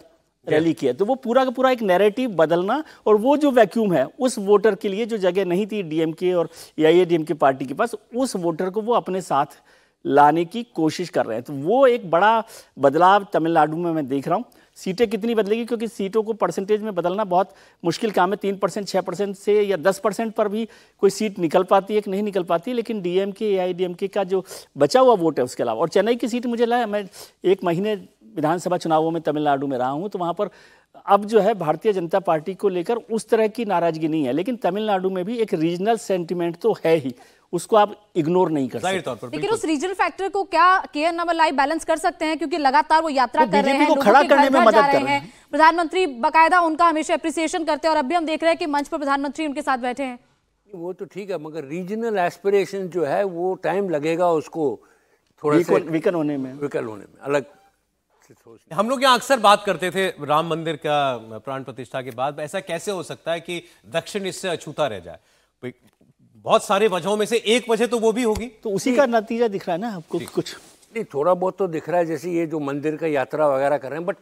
रैली की है तो वो पूरा का पूरा एक नैरेटिव बदलना और वो जो वैक्यूम है उस वोटर के लिए जो जगह नहीं थी डीएमके और या ये डीएमके पार्टी के पास उस वोटर को वो अपने साथ लाने की कोशिश कर रहे हैं तो वो एक बड़ा बदलाव तमिलनाडु में मैं देख रहा हूँ सीटें कितनी बदलेगी क्योंकि सीटों को परसेंटेज में बदलना बहुत मुश्किल काम है तीन परसेंट छः परसेंट से या दस परसेंट पर भी कोई सीट निकल पाती है कि नहीं निकल पाती लेकिन डीएमके के का जो बचा हुआ वोट है उसके अलावा और चेन्नई की सीट मुझे लगा मैं एक महीने विधानसभा चुनावों में तमिलनाडु में रहा हूँ तो वहाँ पर अब जो है भारतीय जनता पार्टी को लेकर उस तरह की नाराजगी नहीं है लेकिन तमिलनाडु में भी एक रीजनल सेंटिमेंट तो है ही उसको आप इग्नोर नहीं कर सकते लेकिन उस रीजनल फैक्टर को क्या के एन आई बैलेंस कर सकते हैं क्योंकि लगातार वो यात्रा वो कर रहे हैं खड़ा करने में मदद कर रहे हैं प्रधानमंत्री बकायदा उनका हमेशा अप्रिसिएशन करते हैं और अब भी हम देख रहे हैं कि मंच पर प्रधानमंत्री उनके साथ बैठे हैं वो तो ठीक है मगर रीजनल एस्पिरेशन जो है वो टाइम लगेगा उसको थोड़ा विकल होने में विकल होने में अलग हम लोग यहाँ अक्सर बात करते थे राम मंदिर का प्राण प्रतिष्ठा के बाद ऐसा कैसे हो सकता है कि दक्षिण इससे अछूता रह जाए बहुत सारे वजहों में से एक वजह तो वो भी होगी तो उसी का नतीजा दिख रहा है ना आपको कुछ नहीं थोड़ा बहुत तो दिख रहा है जैसे ये जो मंदिर का यात्रा वगैरह कर रहे हैं बट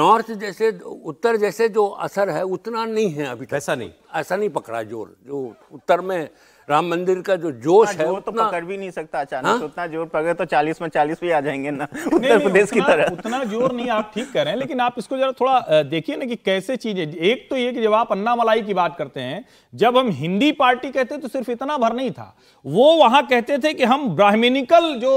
नॉर्थ जैसे उत्तर जैसे जो असर है उतना नहीं है अभी ऐसा नहीं ऐसा नहीं पकड़ा जोर जो उत्तर में राम मंदिर का जो जोश हाँ, है वो तो पकड़ भी नहीं सकता अचानक हाँ? उतना जोर पकड़े तो चालीस में चालीस भी आ जाएंगे ना उत्तर प्रदेश की तरह उतना जोर नहीं आप ठीक कर रहे हैं लेकिन आप इसको जरा थोड़ा देखिए ना कि कैसे चीजें एक तो ये कि जब आप अन्ना मलाई की बात करते हैं जब हम हिंदी पार्टी कहते तो सिर्फ इतना भर नहीं था वो वहां कहते थे कि हम ब्राह्मणिकल जो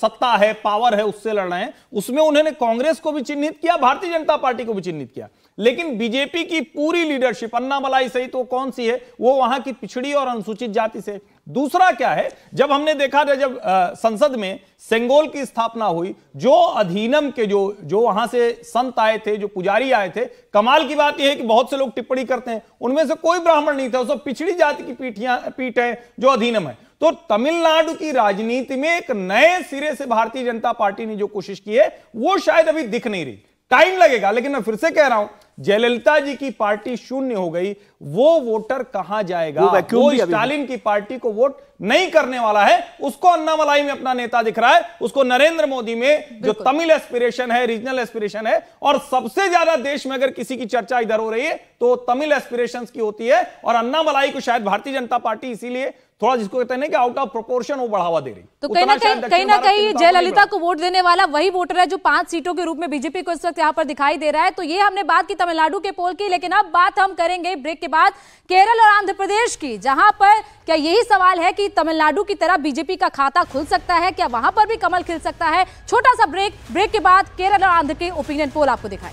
सत्ता है पावर है उससे लड़ रहे हैं उसमें उन्होंने कांग्रेस को भी चिन्हित किया भारतीय जनता पार्टी को भी चिन्हित किया लेकिन बीजेपी की पूरी लीडरशिप अन्ना मलाई सही तो कौन सी है वो वहां की पिछड़ी और अनुसूचित जाति से दूसरा क्या है जब हमने देखा था जब संसद में सेंगोल की स्थापना हुई जो अधीनम के जो जो वहां से संत आए थे जो पुजारी आए थे कमाल की बात यह है कि बहुत से लोग टिप्पणी करते हैं उनमें से कोई ब्राह्मण नहीं था उसमें पिछड़ी जाति की पीठियां पीठ है जो अधीनम है तो तमिलनाडु की राजनीति में एक नए सिरे से भारतीय जनता पार्टी ने जो कोशिश की है वो शायद अभी दिख नहीं रही टाइम लगेगा लेकिन मैं फिर से कह रहा हूं जयललिता जी की पार्टी शून्य हो गई वो वोटर कहां जाएगा वो, वो स्टालिन की पार्टी को वोट नहीं करने वाला है उसको अन्नामलाई में अपना नेता दिख रहा है उसको नरेंद्र मोदी में जो तमिल एस्पिरेशन है रीजनल एस्पिरेशन है और सबसे ज्यादा देश में अगर किसी की चर्चा इधर हो रही है तो तमिल एस्पिरेशन की होती है और अन्नामलाई को शायद भारतीय जनता पार्टी इसीलिए थोड़ा जिसको कहते हैं कि आउट ऑफ प्रोपोर्शन वो बढ़ावा दे रही तो कहीं ना कहीं कहीं ना कहीं जयललिता को वोट देने वाला वही वोटर है जो पांच सीटों के रूप में बीजेपी को इस वक्त यहाँ पर दिखाई दे रहा है तो ये हमने बात की तमिलनाडु के पोल की लेकिन अब बात हम करेंगे ब्रेक के बाद केरल और आंध्र प्रदेश की जहां पर क्या यही सवाल है कि तमिलनाडु की तरह बीजेपी का खाता खुल सकता है क्या वहां पर भी कमल खिल सकता है छोटा सा ब्रेक ब्रेक के बाद केरल और आंध्र के ओपिनियन पोल आपको दिखाई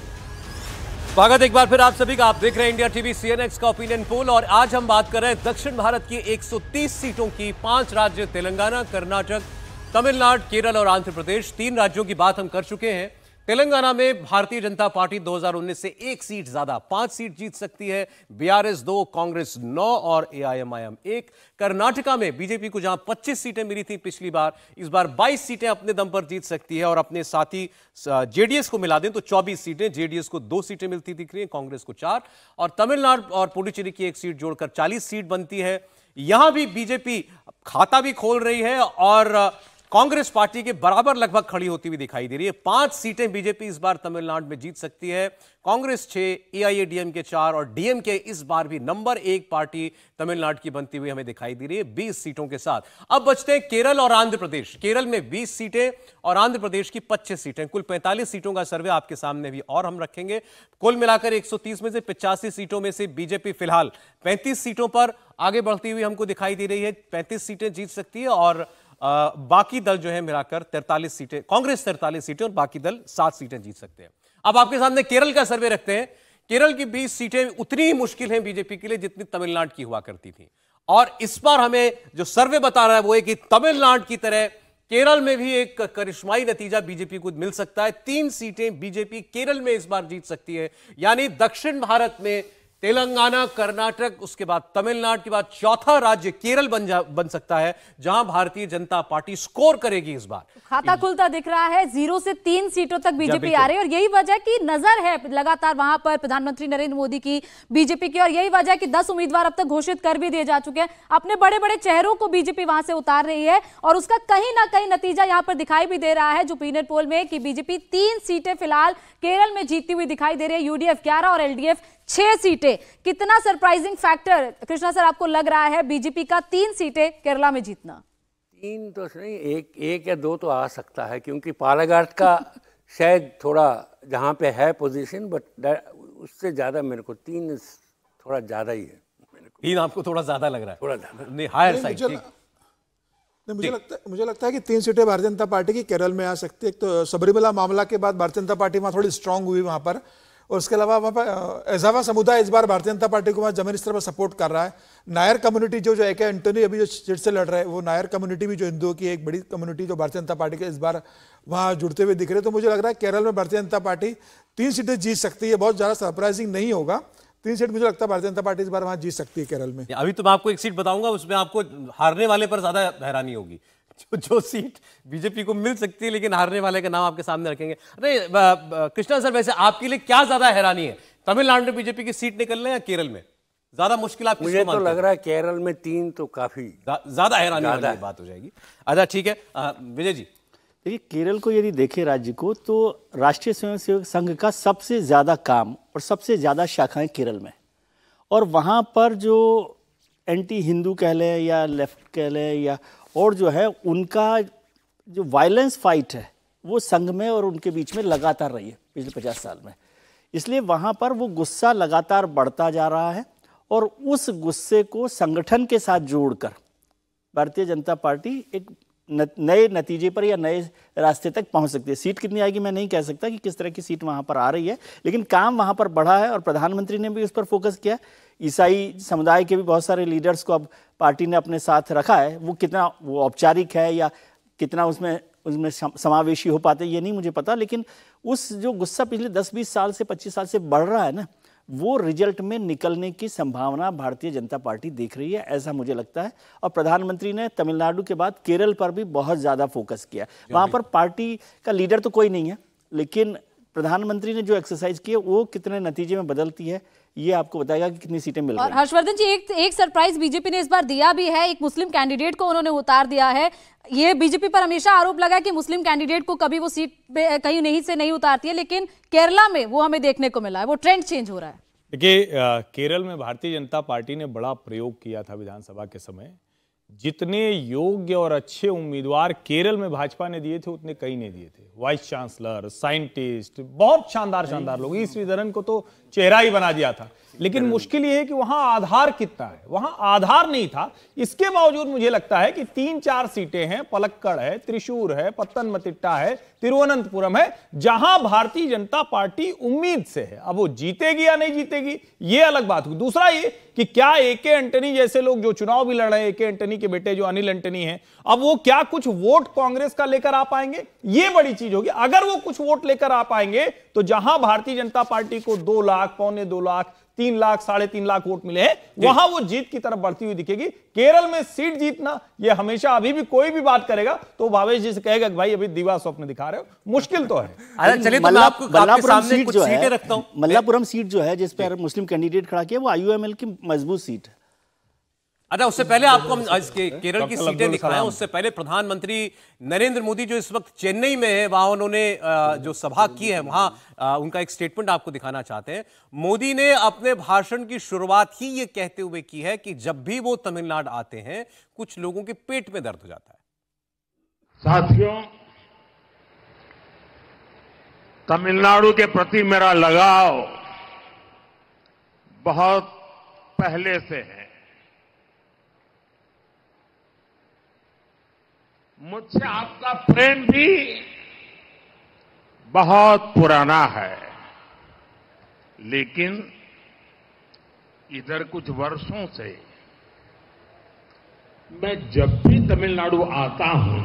स्वागत एक बार फिर आप सभी का आप देख रहे हैं इंडिया टीवी सीएनएक्स का ओपिनियन पोल और आज हम बात कर रहे हैं दक्षिण भारत की 130 सीटों की पांच राज्य तेलंगाना कर्नाटक तमिलनाडु केरल और आंध्र प्रदेश तीन राज्यों की बात हम कर चुके हैं तेलंगाना में भारतीय जनता पार्टी 2019 से एक सीट ज्यादा पांच सीट जीत सकती है बीआरएस दो कांग्रेस नौ और एआईएमआईएम एक कर्नाटका में बीजेपी को जहां 25 सीटें मिली थी पिछली बार इस बार 22 सीटें अपने दम पर जीत सकती है और अपने साथी जेडीएस को मिला दें तो 24 सीटें जेडीएस को दो सीटें मिलती दिख रही है कांग्रेस को चार और तमिलनाडु और पुडुचेरी की एक सीट जोड़कर चालीस सीट बनती है यहां भी बीजेपी खाता भी खोल रही है और कांग्रेस पार्टी के बराबर लगभग खड़ी होती हुई दिखाई दे रही है पांच सीटें बीजेपी इस बार तमिलनाडु में जीत सकती है कांग्रेस छह एआईएडीएम के चार और डीएम के इस बार भी नंबर एक पार्टी तमिलनाडु की बनती हुई हमें दिखाई दे रही है बीस सीटों के साथ अब बचते हैं केरल और आंध्र प्रदेश केरल में बीस सीटें और आंध्र प्रदेश की पच्चीस सीटें कुल पैंतालीस सीटों का सर्वे आपके सामने भी और हम रखेंगे कुल मिलाकर एक में से पिचासी सीटों में से बीजेपी फिलहाल पैंतीस सीटों पर आगे बढ़ती हुई हमको दिखाई दे रही है पैंतीस सीटें जीत सकती है और बाकी दल जो है मिलाकर तैतालीस सीटें कांग्रेस तैतालीस सीटें और बाकी दल सात सीटें जीत सकते हैं अब आपके सामने केरल का सर्वे रखते हैं केरल की बीस सीटें उतनी ही मुश्किल हैं बीजेपी के लिए जितनी तमिलनाडु की हुआ करती थी और इस बार हमें जो सर्वे बता रहा है वो है कि तमिलनाडु की तरह केरल में भी एक करिश्माई नतीजा बीजेपी को मिल सकता है तीन सीटें बीजेपी केरल में इस बार जीत सकती है यानी दक्षिण भारत में तेलंगाना कर्नाटक उसके बाद तमिलनाडु के बाद चौथा राज्य केरल बन जा बन सकता है जहां भारतीय जनता पार्टी स्कोर करेगी इस बार खाता खुलता दिख रहा है जीरो से तीन सीटों तक बीजेपी आ रही है और यही वजह की नजर है लगातार वहां पर प्रधानमंत्री नरेंद्र मोदी की बीजेपी की और यही वजह की दस उम्मीदवार अब तक घोषित कर भी दिए जा चुके हैं अपने बड़े बड़े चेहरों को बीजेपी वहां से उतार रही है और उसका कहीं ना कहीं नतीजा यहाँ पर दिखाई भी दे रहा है जो पीनर पोल में कि बीजेपी तीन सीटें फिलहाल केरल में जीतती हुई दिखाई दे रही है यूडीएफ ग्यारह और एलडीएफ छह सीटें कितना सरप्राइजिंग फैक्टर कृष्णा सर आपको लग रहा है बीजेपी का तीन सीटें केरला में जीतना तीन तो नहीं एक एक या दो तो आ सकता है क्योंकि पालाघाट का [LAUGHS] शायद थोड़ा जहाँ पे है पोजीशन बट उससे ज़्यादा मेरे को तीन थोड़ा ज़्यादा ही है तीन आपको थोड़ा ज़्यादा लग रहा है थोड़ा ज़्यादा नहीं हायर साइड नहीं मुझे लगता है मुझे लगता है कि तीन सीटें भारतीय जनता पार्टी की केरल में आ सकती है एक तो सबरीमला मामला के बाद भारतीय जनता पार्टी वहाँ थोड़ी स्ट्रांग हुई वहाँ पर और उसके अलावा वहाँ पर एजावा समुदाय इस बार भारतीय जनता पार्टी को वहाँ जमीन स्तर पर सपोर्ट कर रहा है नायर कम्युनिटी जो जो एके एंटोनी अभी जो चिट से लड़ रहे हैं वो नायर कम्युनिटी भी जो हिंदुओं की एक बड़ी कम्युनिटी जो भारतीय जनता पार्टी के इस बार वहाँ जुड़ते हुए दिख रहे तो मुझे लग रहा है केरल में भारतीय जनता पार्टी तीन सीटें जीत सकती है बहुत ज़्यादा सरप्राइजिंग नहीं होगा तीन सीट मुझे लगता है भारतीय जनता पार्टी इस बार वहाँ जीत सकती है केरल में अभी तो मैं आपको एक सीट बताऊंगा उसमें आपको हारने वाले पर ज़्यादा हैरानी होगी जो जो सीट बीजेपी को मिल सकती है लेकिन हारने वाले का नाम आपके सामने रखेंगे अरे कृष्णा सर वैसे आपके लिए क्या ज्यादा हैरानी है तमिलनाडु में बीजेपी की सीट निकलने या केरल में ज्यादा मुश्किल आप मुझे तो लग रहा है केरल में तीन तो काफी ज्यादा हैरानी वाली बात हो जाएगी अच्छा ठीक है विजय जी देखिए केरल को यदि देखें राज्य को तो राष्ट्रीय स्वयंसेवक संघ का सबसे ज़्यादा काम और सबसे ज़्यादा शाखाएं केरल में और वहाँ पर जो एंटी हिंदू कह लें या लेफ्ट कह लें या और जो है उनका जो वायलेंस फाइट है वो संघ में और उनके बीच में लगातार रही है पिछले पचास साल में इसलिए वहाँ पर वो गुस्सा लगातार बढ़ता जा रहा है और उस गुस्से को संगठन के साथ जोड़कर भारतीय जनता पार्टी एक नए नतीजे पर या नए रास्ते तक पहुंच सकती है सीट कितनी आएगी मैं नहीं कह सकता कि किस तरह की सीट वहां पर आ रही है लेकिन काम वहां पर बढ़ा है और प्रधानमंत्री ने भी उस पर फोकस किया ईसाई समुदाय के भी बहुत सारे लीडर्स को अब पार्टी ने अपने साथ रखा है वो कितना वो औपचारिक है या कितना उसमें उसमें समावेशी हो पाते ये नहीं मुझे पता लेकिन उस जो गुस्सा पिछले दस बीस साल से पच्चीस साल से बढ़ रहा है ना वो रिजल्ट में निकलने की संभावना भारतीय जनता पार्टी देख रही है ऐसा मुझे लगता है और प्रधानमंत्री ने तमिलनाडु के बाद केरल पर भी बहुत ज़्यादा फोकस किया वहाँ पर पार्टी का लीडर तो कोई नहीं है लेकिन प्रधानमंत्री ने जो एक्सरसाइज की है वो कितने नतीजे में बदलती है ये आपको बताएगा कि कितनी सीटें मिल और हर्षवर्धन जी एक एक सरप्राइज बीजेपी ने इस बार दिया भी है एक मुस्लिम कैंडिडेट को उन्होंने उतार दिया है ये बीजेपी पर हमेशा आरोप लगा कि मुस्लिम कैंडिडेट को कभी वो सीट पे कहीं नहीं से नहीं उतारती है लेकिन केरला में वो हमें देखने को मिला है वो ट्रेंड चेंज हो रहा है देखिए केरल में भारतीय जनता पार्टी ने बड़ा प्रयोग किया था विधानसभा के समय जितने योग्य और अच्छे उम्मीदवार केरल में भाजपा ने दिए थे उतने कई ने दिए थे वाइस चांसलर साइंटिस्ट बहुत शानदार शानदार लोग हाँ। ई श्रीधरन को तो चेहरा ही बना दिया था लेकिन हम्म। मुश्किल ये है कि वहां आधार कितना है वहां आधार नहीं था इसके बावजूद मुझे लगता है कि तीन चार सीटें हैं पलक्कड़ है त्रिशूर है पत्तनमतिट्टा है तिरुवनंतपुरम है जहां भारतीय जनता पार्टी उम्मीद से है अब वो जीतेगी या नहीं जीतेगी ये अलग बात होगी दूसरा ये कि क्या ए के एंटनी जैसे लोग जो चुनाव भी लड़ रहे हैं ए के एंटनी के बेटे जो अनिल एंटनी है अब वो क्या कुछ वोट कांग्रेस का लेकर आ पाएंगे ये बड़ी चीज होगी अगर वो कुछ वोट लेकर आ पाएंगे तो जहां भारतीय जनता पार्टी को दो लाख पौने दो लाख तीन लाख साढ़े तीन लाख वोट मिले हैं वहां वो जीत की तरफ बढ़ती हुई दिखेगी केरल में सीट जीतना ये हमेशा अभी भी कोई भी बात करेगा तो भावेश जी से कहेगा भाई अभी दीवा स्वप्न दिखा रहे हो मुश्किल तो है चलिए तो आपको मल्लापुरम सीट जो है मल्लापुरम सीट जो है जिस पर मुस्लिम कैंडिडेट खड़ा किया वो आई की मजबूत सीट है अच्छा उससे पहले आपको हम आज के, केरल की सीटें दिखाएं उससे पहले प्रधानमंत्री नरेंद्र मोदी जो इस वक्त चेन्नई में है वहां उन्होंने जो सभा की है वहां उनका एक स्टेटमेंट आपको दिखाना चाहते हैं मोदी ने अपने भाषण की शुरुआत ही ये कहते हुए की है कि जब भी वो तमिलनाडु आते हैं कुछ लोगों के पेट में दर्द हो जाता है साथियों तमिलनाडु के प्रति मेरा लगाव बहुत पहले से है मुझसे आपका प्रेम भी बहुत पुराना है लेकिन इधर कुछ वर्षों से मैं जब भी तमिलनाडु आता हूं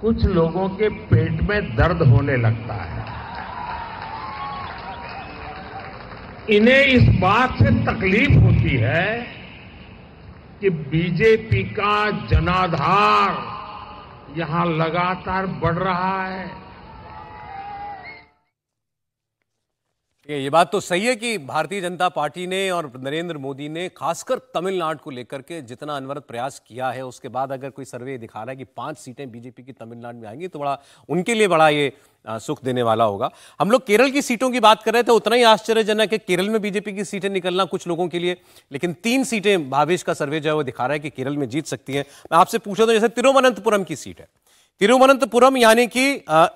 कुछ लोगों के पेट में दर्द होने लगता है इन्हें इस बात से तकलीफ होती है कि बीजेपी का जनाधार यहां लगातार बढ़ रहा है ये बात तो सही है कि भारतीय जनता पार्टी ने और नरेंद्र मोदी ने खासकर तमिलनाडु को लेकर के जितना अनवरत प्रयास किया है उसके बाद अगर कोई सर्वे दिखा रहा है कि पांच सीटें बीजेपी की तमिलनाडु में आएंगी तो बड़ा उनके लिए बड़ा ये सुख देने वाला होगा हम लोग केरल की सीटों की बात कर रहे थे उतना ही आश्चर्यजनक है केरल में बीजेपी की सीटें निकलना कुछ लोगों के लिए लेकिन तीन सीटें भावेश का सर्वे जो है वो दिखा रहा है कि केरल में जीत सकती है मैं आपसे पूछा तो जैसे तिरुवनंतपुरम की सीट है तिरुवनंतपुरम यानी कि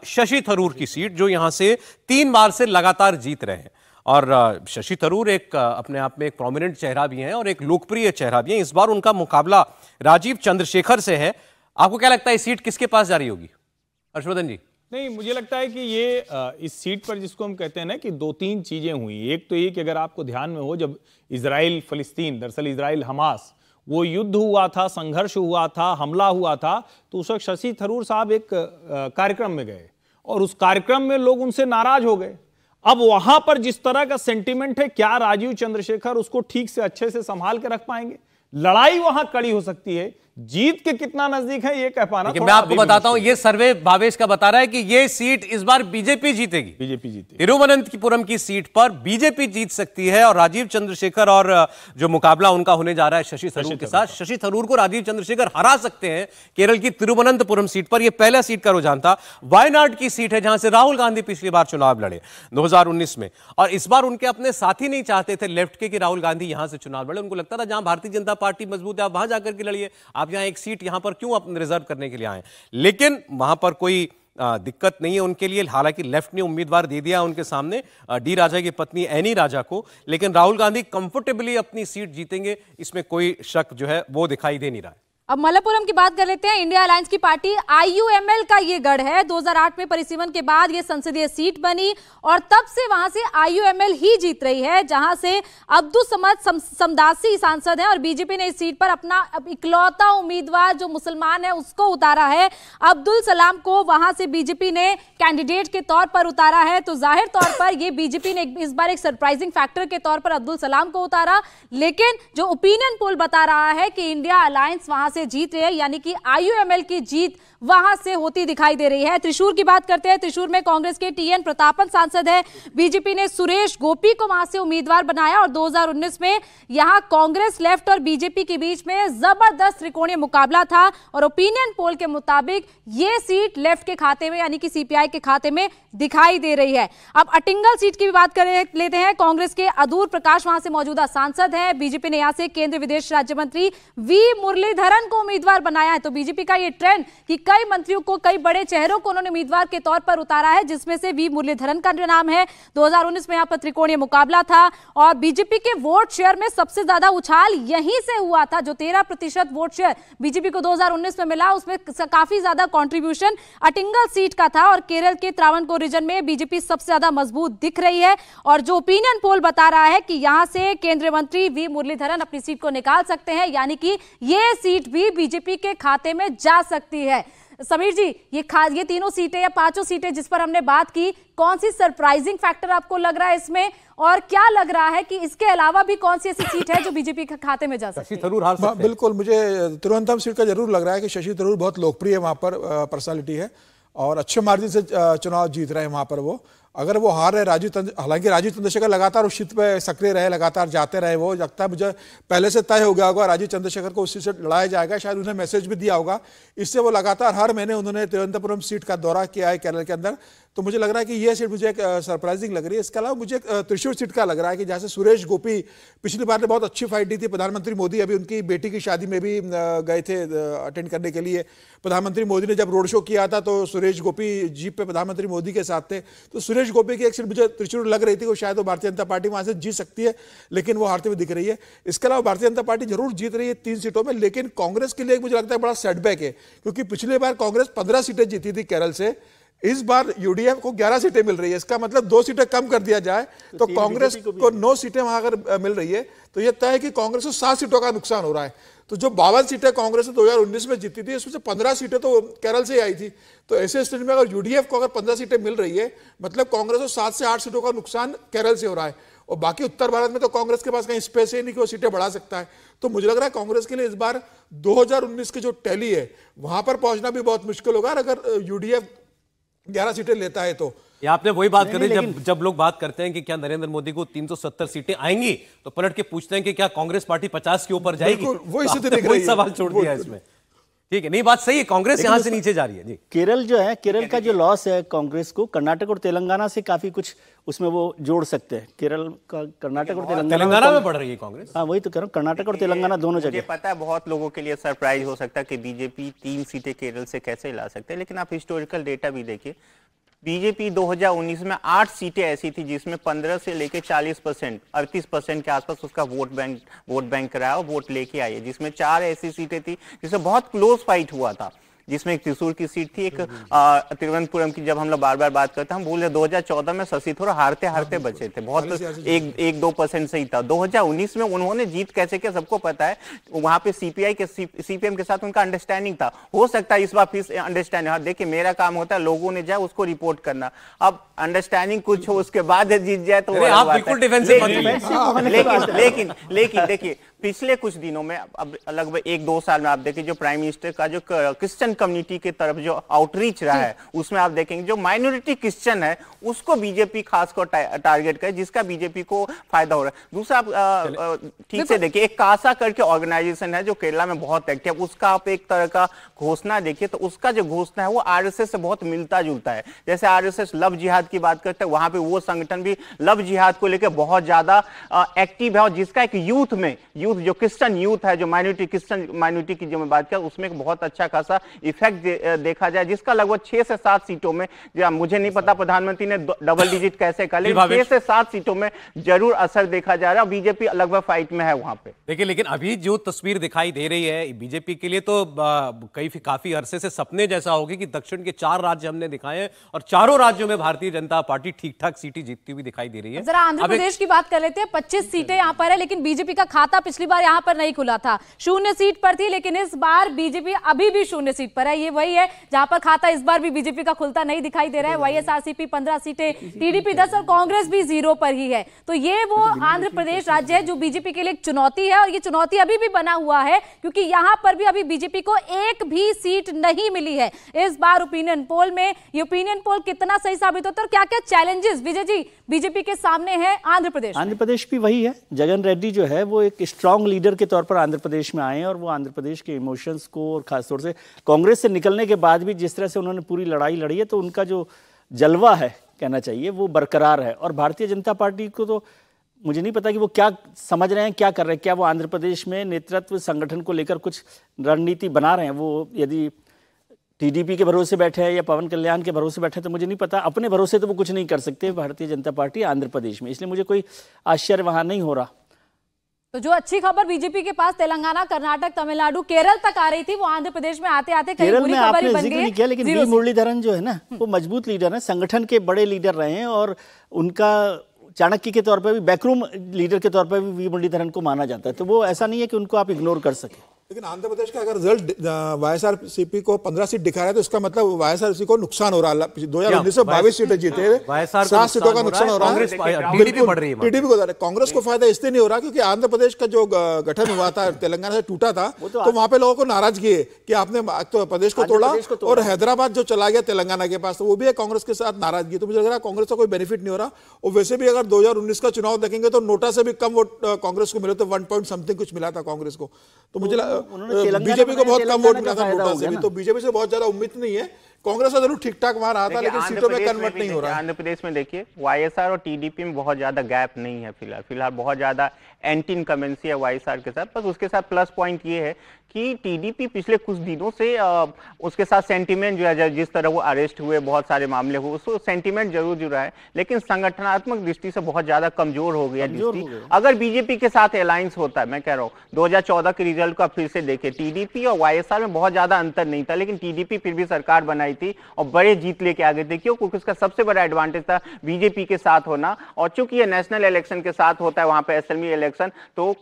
शशि थरूर की सीट जो यहां से तीन बार से लगातार जीत रहे हैं और शशि थरूर एक अपने आप में एक प्रोमिनेंट चेहरा भी हैं और एक लोकप्रिय चेहरा भी है इस बार उनका मुकाबला राजीव चंद्रशेखर से है आपको क्या लगता है सीट किसके पास जा रही होगी हर्षवर्धन जी नहीं मुझे लगता है कि ये इस सीट पर जिसको हम कहते हैं ना कि दो तीन चीजें हुई एक तो ये कि अगर आपको ध्यान में हो जब इसराइल फलिस्तीन दरअसल इसराइल हमास वो युद्ध हुआ था संघर्ष हुआ था हमला हुआ था तो उस वक्त शशि थरूर साहब एक कार्यक्रम में गए और उस कार्यक्रम में लोग उनसे नाराज हो गए अब वहां पर जिस तरह का सेंटिमेंट है क्या राजीव चंद्रशेखर उसको ठीक से अच्छे से संभाल के रख पाएंगे लड़ाई वहां कड़ी हो सकती है जीत के कितना नजदीक है ये कह पाना मैं आपको बताता हूं ये सर्वे भावेश का बता रहा है कि ये सीट इस बार बीजेपी जीतेगी बीजेपी जीतेगी तिरुवनंतपुरम की सीट पर बीजेपी जीत सकती है और राजीव चंद्रशेखर और जो मुकाबला उनका होने जा रहा है शशि थरूर के साथ शशि थरूर को राजीव चंद्रशेखर हरा सकते हैं केरल की तिरुवनंतपुरम सीट पर यह पहला सीट का रुझान था वायनाड की सीट है जहां से राहुल गांधी पिछली बार चुनाव लड़े दो में और इस बार उनके अपने साथी नहीं चाहते थे लेफ्ट के कि राहुल गांधी यहां से चुनाव लड़े उनको लगता था जहां भारतीय जनता पार्टी मजबूत है आप वहां जाकर के लड़िए आप आप यहां एक सीट यहां पर क्यों रिजर्व करने के लिए आए लेकिन वहां पर कोई दिक्कत नहीं है उनके लिए हालांकि लेफ्ट ने उम्मीदवार दे दिया उनके सामने डी राजा की पत्नी एनी e राजा को लेकिन राहुल गांधी कंफर्टेबली अपनी सीट जीतेंगे इसमें कोई शक जो है वो दिखाई दे नहीं रहा है अब मलपुरम की बात कर लेते हैं इंडिया अलायंस की पार्टी आईयूएमएल का ये गढ़ है 2008 में परिसीमन के बाद ये संसदीय सीट बनी और तब से वहां से आईयूएमएल ही जीत रही है जहां से अब्दुल समद सम, समदासी सांसद हैं और बीजेपी ने इस सीट पर अपना इकलौता उम्मीदवार जो मुसलमान है उसको उतारा है अब्दुल सलाम को वहां से बीजेपी ने कैंडिडेट के तौर पर उतारा है तो जाहिर तौर पर यह बीजेपी ने इस बार एक सरप्राइजिंग फैक्टर के तौर पर अब्दुल सलाम को उतारा लेकिन जो ओपिनियन पोल बता रहा है कि इंडिया अलायंस वहां से जीत रहे हैं यानी कि आईयूएमएल की जीत वहां से होती दिखाई दे रही है त्रिशूर की बात करते हैं त्रिशूर में कांग्रेस के टीएन प्रतापन सांसद है बीजेपी ने सुरेश गोपी को वहां से उम्मीदवार बनाया और 2019 में यहां कांग्रेस लेफ्ट और बीजेपी के बीच में जबरदस्त त्रिकोणीय मुकाबला था और ओपिनियन पोल के मुताबिक ये सीट लेफ्ट के खाते में यानी कि सीपीआई के खाते में दिखाई दे रही है अब अटिंगल सीट की भी बात कर लेते हैं कांग्रेस के अधूर प्रकाश वहां से मौजूदा सांसद है बीजेपी ने यहां से केंद्रीय विदेश राज्य मंत्री वी मुरलीधरन को उम्मीदवार बनाया है तो बीजेपी का ये ट्रेंड कि कई मंत्रियों को कई बड़े चेहरों को उन्होंने उम्मीदवार के तौर पर उतारा है जिसमें से वी मुरलीधरन का नाम है दो में यहाँ पर त्रिकोणीय मुकाबला था और बीजेपी के वोट शेयर में सबसे ज्यादा उछाल यहीं से हुआ था जो तेरह वोट शेयर बीजेपी को दो में मिला उसमें काफी ज्यादा कॉन्ट्रीब्यूशन अटिंगल सीट का था और केरल के त्रावणकोर रीजन में बीजेपी सबसे ज्यादा मजबूत दिख रही है और जो ओपिनियन पोल बता रहा है कि यहां से केंद्रीय मंत्री वी मुरलीधरन अपनी सीट को निकाल सकते हैं यानी कि यह सीट भी बीजेपी के खाते में जा सकती है समीर जी ये खा ये तीनों सीटें या पांचों सीटें जिस पर हमने बात की कौन सी सरप्राइजिंग फैक्टर आपको लग रहा है इसमें और क्या लग रहा है कि इसके अलावा भी कौन सी ऐसी सीट है जो बीजेपी के खाते में जा सकती है थरूर हार बिल्कुल मुझे तिरुवंतम सीट का जरूर लग रहा है कि शशि थरूर बहुत लोकप्रिय वहां पर पर्सनैलिटी है और अच्छे मार्जिन से चुनाव जीत रहे हैं वहाँ पर वो अगर वो हार रहे राजीव चंद्र हालांकि राजीव चंद्रशेखर लगातार उस सीट पर सक्रिय रहे लगातार जाते रहे वो लगता है मुझे पहले से तय हो गया होगा राजीव चंद्रशेखर को उस से लड़ाया जाएगा शायद उन्हें मैसेज भी दिया होगा इससे वो लगातार हर महीने उन्होंने तिरुवनंतपुरम सीट का दौरा किया है केरल के अंदर तो मुझे लग रहा है कि यह सीट मुझे एक सरप्राइजिंग लग रही है इसके अलावा मुझे त्रिशूर सीट का लग रहा है कि जहाँ से सुरेश गोपी पिछली बार ने बहुत अच्छी फाइट दी थी प्रधानमंत्री मोदी अभी उनकी बेटी की शादी में भी गए थे अटेंड करने के लिए प्रधानमंत्री मोदी ने जब रोड शो किया था तो सुरेश गोपी जीप पे प्रधानमंत्री मोदी के साथ थे तो सुरेश गोपी की एक सीट मुझे त्रिशूर लग रही थी वो शायद वो भारतीय जनता पार्टी वहाँ से जीत सकती है लेकिन वो हारते हुए दिख रही है इसके अलावा भारतीय जनता पार्टी जरूर जीत रही है तीन सीटों में लेकिन कांग्रेस के लिए मुझे लगता है बड़ा सेटबैक है क्योंकि पिछली बार कांग्रेस पंद्रह सीटें जीती थी केरल से इस बार यूडीएफ को 11 सीटें मिल रही है इसका मतलब दो सीटें कम कर दिया जाए तो, तो कांग्रेस को, नौ सीटें वहां अगर मिल रही है तो यह तय है कि कांग्रेस को सात सीटों का नुकसान हो रहा है तो जो बावन सीटें कांग्रेस ने 2019 में जीती थी उसमें से पंद्रह सीटें तो केरल से ही आई थी तो ऐसे स्थिति में अगर यूडीएफ को अगर पंद्रह सीटें मिल रही है मतलब कांग्रेस को सात से आठ सीटों का नुकसान केरल से हो रहा है और बाकी उत्तर भारत में तो कांग्रेस के पास कहीं स्पेस ही नहीं कि वो सीटें बढ़ा सकता है तो मुझे लग रहा है कांग्रेस के लिए इस बार 2019 की जो टैली है वहां पर पहुंचना भी बहुत मुश्किल होगा अगर यूडीएफ ग्यारह सीटें लेता है तो ये आपने वही बात करी जब जब लोग बात करते हैं कि क्या नरेंद्र मोदी को 370 सीटें आएंगी तो पलट के पूछते हैं कि क्या कांग्रेस पार्टी 50 के ऊपर जाएगी वही तो सवाल छोड़ दिया इसमें ठीक है नहीं बात सही है कांग्रेस यहाँ से नीचे जा रही है जी केरल जो है केरल का जो लॉस है कांग्रेस को कर्नाटक और तेलंगाना से काफी कुछ उसमें वो जोड़ सकते हैं केरल का कर्नाटक और तेलंगाना तेलंगाना में बढ़ रही है कांग्रेस हाँ वही तो कह रहा हूँ कर्नाटक और तेलंगाना दोनों जगह पता है बहुत लोगों के लिए सरप्राइज हो सकता है कि बीजेपी तीन सीटें केरल से कैसे ला सकते हैं लेकिन आप हिस्टोरिकल डेटा भी देखिए बीजेपी 2019 में आठ सीटें ऐसी थी जिसमें 15 से लेकर 40 परसेंट अड़तीस परसेंट के आसपास उसका वोट बैंक वोट बैंक कराया और वोट लेके आई है जिसमें चार ऐसी सीटें थी जिसमें बहुत क्लोज फाइट हुआ था जिसमें एक त्रिशूर की सीट थी एक तिरुवनंतपुरम की जब हम लोग बार बार बात करते हैं हम बोल रहे दो हजार चौदह में शशि थोड़ा हारते हारते बचे थे बहुत एक एक दो परसेंट सही था दो हजार उन्नीस में उन्होंने जीत कैसे किया सबको पता है वहां पे सीपीआई के सीपीएम के साथ उनका अंडरस्टैंडिंग था हो सकता है इस बार फिर अंडरस्टैंडिंग हाँ, देखिए मेरा काम होता है लोगों ने जाए उसको रिपोर्ट करना अब अंडरस्टैंडिंग कुछ हो उसके बाद जीत जाए तो लेकिन लेकिन लेकिन देखिए पिछले कुछ दिनों में अब लगभग एक दो साल में आप देखें जो प्राइम मिनिस्टर का जो क्रिश्चियन कम्युनिटी के तरफ जो आउटरीच रहा है उसमें आप देखेंगे जो माइनॉरिटी क्रिश्चियन है उसको बीजेपी खासकर टारगेट करे जिसका बीजेपी को फायदा हो रहा है दूसरा आप ठीक से देखिए एक कासा करके ऑर्गेनाइजेशन है जो केरला में बहुत एक्टिव उसका आप एक तरह का घोषणा देखिए तो उसका जो घोषणा है वो एस से बहुत मिलता जुलता है जैसे एस लव जिहाद की बात करते हैं वहां पर वो संगठन भी लव जिहाद को लेकर बहुत ज्यादा एक्टिव है और जिसका एक यूथ में यूथ जो क्रिश्चन यूथ है जो माइनॉरिटी क्रिश्चन माइनॉरिटी की जो मैं बात कर उसमें एक बहुत अच्छा खासा इफेक्ट दे, देखा जाए जिसका लगभग छह से सात सीटों में मुझे नहीं पता प्रधानमंत्री ने डबल डिजिट कैसे कर ले छह से सात सीटों में जरूर असर देखा जा रहा है बीजेपी लगभग फाइट में है वहां पे देखिए लेकिन अभी जो तस्वीर दिखाई दे रही है बीजेपी के लिए तो कई काफी अरसे से सपने जैसा होगी कि दक्षिण के चार राज्य हमने दिखाए हैं और चारों राज्यों में भारतीय जनता पार्टी ठीक ठाक सीटें जीतती हुई दिखाई दे रही है जरा आंध्र प्रदेश की बात कर लेते हैं पच्चीस सीटें यहाँ पर है लेकिन बीजेपी का खाता पिछली बार यहां पर नहीं खुला था शून्य सीट पर थी लेकिन इस बार बीजेपी अभी भी शून्य सीट पर है ये वही है जहां पर खाता इस बार भी बीजेपी का खुलता नहीं दिखाई दे रहा है वाई एस आर पंद्रह सीटें टीडीपी दस और कांग्रेस भी जीरो पर ही है तो ये वो तो आंध्र प्रदेश तो राज्य है जो बीजेपी के लिए एक चुनौती है और ये चुनौती अभी भी बना हुआ है क्योंकि यहां पर भी अभी बीजेपी को एक भी सीट नहीं मिली है इस बार ओपिनियन पोल में ये ओपिनियन पोल कितना सही साबित होता है और क्या क्या चैलेंजेस विजय जी बीजेपी के सामने है आंध्र प्रदेश आंध्र प्रदेश भी वही है जगन रेड्डी जो है वो एक स्ट्रॉ स्ट्रांग लीडर के तौर पर आंध्र प्रदेश में आए और वो आंध्र प्रदेश के इमोशंस को और ख़ासतौर से कांग्रेस से निकलने के बाद भी जिस तरह से उन्होंने पूरी लड़ाई लड़ी है तो उनका जो जलवा है कहना चाहिए वो बरकरार है और भारतीय जनता पार्टी को तो मुझे नहीं पता कि वो क्या समझ रहे हैं क्या कर रहे हैं क्या वो आंध्र प्रदेश में नेतृत्व संगठन को लेकर कुछ रणनीति बना रहे हैं वो यदि टीडीपी के भरोसे बैठे हैं या पवन कल्याण के भरोसे बैठे हैं तो मुझे नहीं पता अपने भरोसे तो वो कुछ नहीं कर सकते भारतीय जनता पार्टी आंध्र प्रदेश में इसलिए मुझे कोई आश्चर्य वहाँ नहीं हो रहा तो जो अच्छी खबर बीजेपी के पास तेलंगाना कर्नाटक तमिलनाडु केरल तक आ रही थी वो आंध्र प्रदेश में आते आते केरल में आपने बन किया लेकिन वी मुरलीधरन जो है ना hmm. वो मजबूत लीडर है संगठन के बड़े लीडर रहे हैं और उनका चाणक्य के तौर पर भी बैकरूम लीडर के तौर पर भी वी मुरलीधरन को माना जाता है तो वो ऐसा नहीं है कि उनको आप इग्नोर कर सके लेकिन आंध्र प्रदेश का अगर रिजल्ट वाई को पंद्रह सीट दिखा रहा है तो इसका मतलब वाई को नुकसान हो रहा है दो हजार उन्नीस सौ बाईस सीटें जीते सात सीटों का नुकसान हो रहा है टीडीपी मतलब। को कांग्रेस को फायदा इसलिए नहीं हो रहा क्योंकि आंध्र प्रदेश का जो गठन हुआ था [LAUGHS] तेलंगाना से टूटा था तो, तो वहां पे लोगों को नाराज किए कि आपने तो प्रदेश को तोड़ा और हैदराबाद जो चला गया तेलंगाना के पास तो वो भी है कांग्रेस के साथ नाराजगी तो मुझे लग रहा है कांग्रेस का कोई बेनिफिट नहीं हो रहा और वैसे भी अगर दो का चुनाव देखेंगे तो नोटा से भी कम वोट कांग्रेस को मिले तो वन पॉइंट समथिंग कुछ मिला था कांग्रेस को तो मुझे बीजेपी को बहुत कम वोट मिला था नोटा से भी तो बीजेपी से बहुत ज्यादा उम्मीद नहीं है कांग्रेस का जरूर ठीक ठाक वहां रहा था लेकिन सीटों में कन्वर्ट नहीं हो रहा है आंध्र प्रदेश में देखिए वाईएसआर और टीडीपी में बहुत ज्यादा गैप नहीं है फिलहाल फिलहाल बहुत ज्यादा एंटी इनकमेंसी है वाईएसआर के साथ बस उसके साथ प्लस पॉइंट ये है कि टीडीपी पिछले कुछ दिनों से आ, उसके साथ सेंटीमेंट जो है जिस तरह वो अरेस्ट हुए बहुत सारे मामले हुए उसको सेंटीमेंट जरूर जुड़ा है लेकिन संगठनात्मक दृष्टि से बहुत ज्यादा कमजोर हो गया दृष्टि अगर बीजेपी के साथ अलायंस होता है मैं कह रहा हूँ 2014 के रिजल्ट का फिर से देखे टीडीपी और वाईएसआर में बहुत ज्यादा अंतर नहीं था लेकिन टीडीपी फिर भी सरकार बनाई थी और बड़े जीत लेके आ गए थे क्यों क्योंकि उसका सबसे बड़ा एडवांटेज था बीजेपी के साथ होना और चूंकि यह नेशनल इलेक्शन के साथ होता है वहां पर असेंबली इलेक्शन तो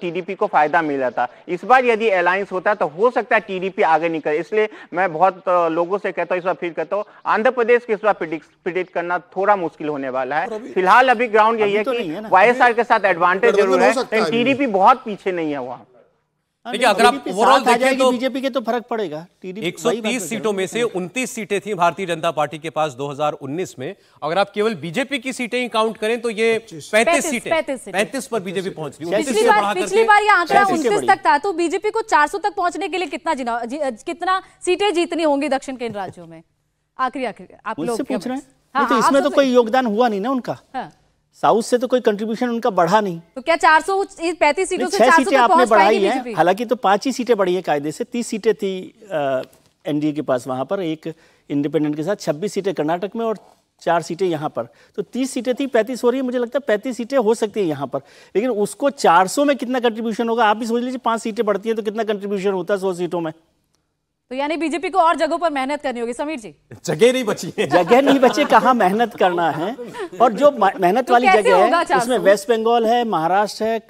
टीडीपी को फायदा मिला था इस बार यदि अलायंस होता है तो हो सकता है टीडीपी आगे निकले इसलिए मैं बहुत लोगों से कहता हूँ इस बार फिर कहता हूँ आंध्र प्रदेश के इस बार प्रिडिक्ट करना थोड़ा मुश्किल होने वाला है फिलहाल अभी ग्राउंड यही है तो कि वाई के साथ एडवांटेज जरूर है लेकिन टीडीपी बहुत पीछे नहीं है वहाँ देखिए अगर आप ओवरऑल देखें तो बीजेपी के तो फर्क पड़ेगा 130 तो सीटों में से 29 सीटें थी भारतीय जनता पार्टी के पास 2019 में अगर आप केवल बीजेपी की सीटें ही काउंट करें तो ये 35 सीटें 35 पर बीजेपी पहुंच रही पिछली बार ये आंकड़ा तक था तो बीजेपी को 400 तक पहुंचने के लिए कितना कितना सीटें जीतनी होंगी दक्षिण के इन राज्यों में आखिरी आखिरी आप लोग पूछ रहे हैं तो हाँ, इसमें तो, तो कोई योगदान हुआ नहीं ना उनका हाँ। साउथ से तो कोई कंट्रीब्यूशन उनका बढ़ा नहीं तो क्या चार सौ पैंतीस सीटों छह सीटें आपने बढ़ाई है हालांकि तो पांच ही सीटें बढ़ी है कायदे से तीस सीटें थी एनडीए के पास वहां पर एक इंडिपेंडेंट के साथ छब्बीस सीटें कर्नाटक में और चार सीटें यहाँ पर तो तीस सीटें थी पैंतीस हो रही है मुझे लगता है पैंतीस सीटें हो सकती है यहाँ पर लेकिन उसको सौ में कितना कंट्रीब्यूशन होगा आप भी सोच लीजिए पांच सीटें बढ़ती हैं तो कितना कंट्रीब्यूशन होता है सौ सीटों में तो यानी बीजेपी को और जगहों पर मेहनत करनी होगी समीर जी जगह नहीं बची है जगह नहीं बची कहा मेहनत करना है और जो मेहनत तो वाली जगह है उसमें वेस्ट बंगाल है महाराष्ट्र है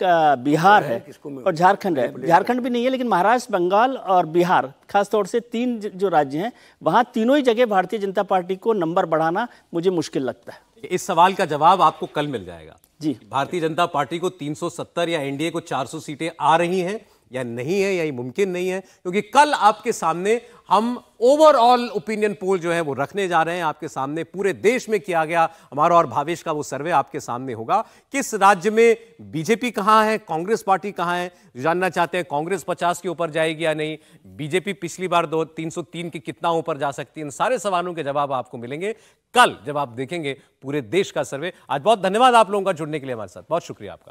बिहार है और झारखंड है झारखंड भी नहीं है लेकिन महाराष्ट्र बंगाल और बिहार खासतौर से तीन जो राज्य हैं वहाँ तीनों ही जगह भारतीय जनता पार्टी को नंबर बढ़ाना मुझे मुश्किल लगता है इस सवाल का जवाब आपको कल मिल जाएगा जी भारतीय जनता पार्टी को 370 या एनडीए को 400 सीटें आ रही हैं या नहीं है या ये मुमकिन नहीं है क्योंकि कल आपके सामने हम ओवरऑल ओपिनियन पोल जो है वो रखने जा रहे हैं आपके सामने पूरे देश में किया गया हमारा और भावेश का वो सर्वे आपके सामने होगा किस राज्य में बीजेपी कहाँ है कांग्रेस पार्टी कहाँ है जानना चाहते हैं कांग्रेस 50 के ऊपर जाएगी या नहीं बीजेपी पिछली बार दो तीन के कितना ऊपर जा सकती है इन सारे सवालों के जवाब आपको मिलेंगे कल जब आप देखेंगे पूरे देश का सर्वे आज बहुत धन्यवाद आप लोगों का जुड़ने के लिए हमारे साथ बहुत शुक्रिया आपका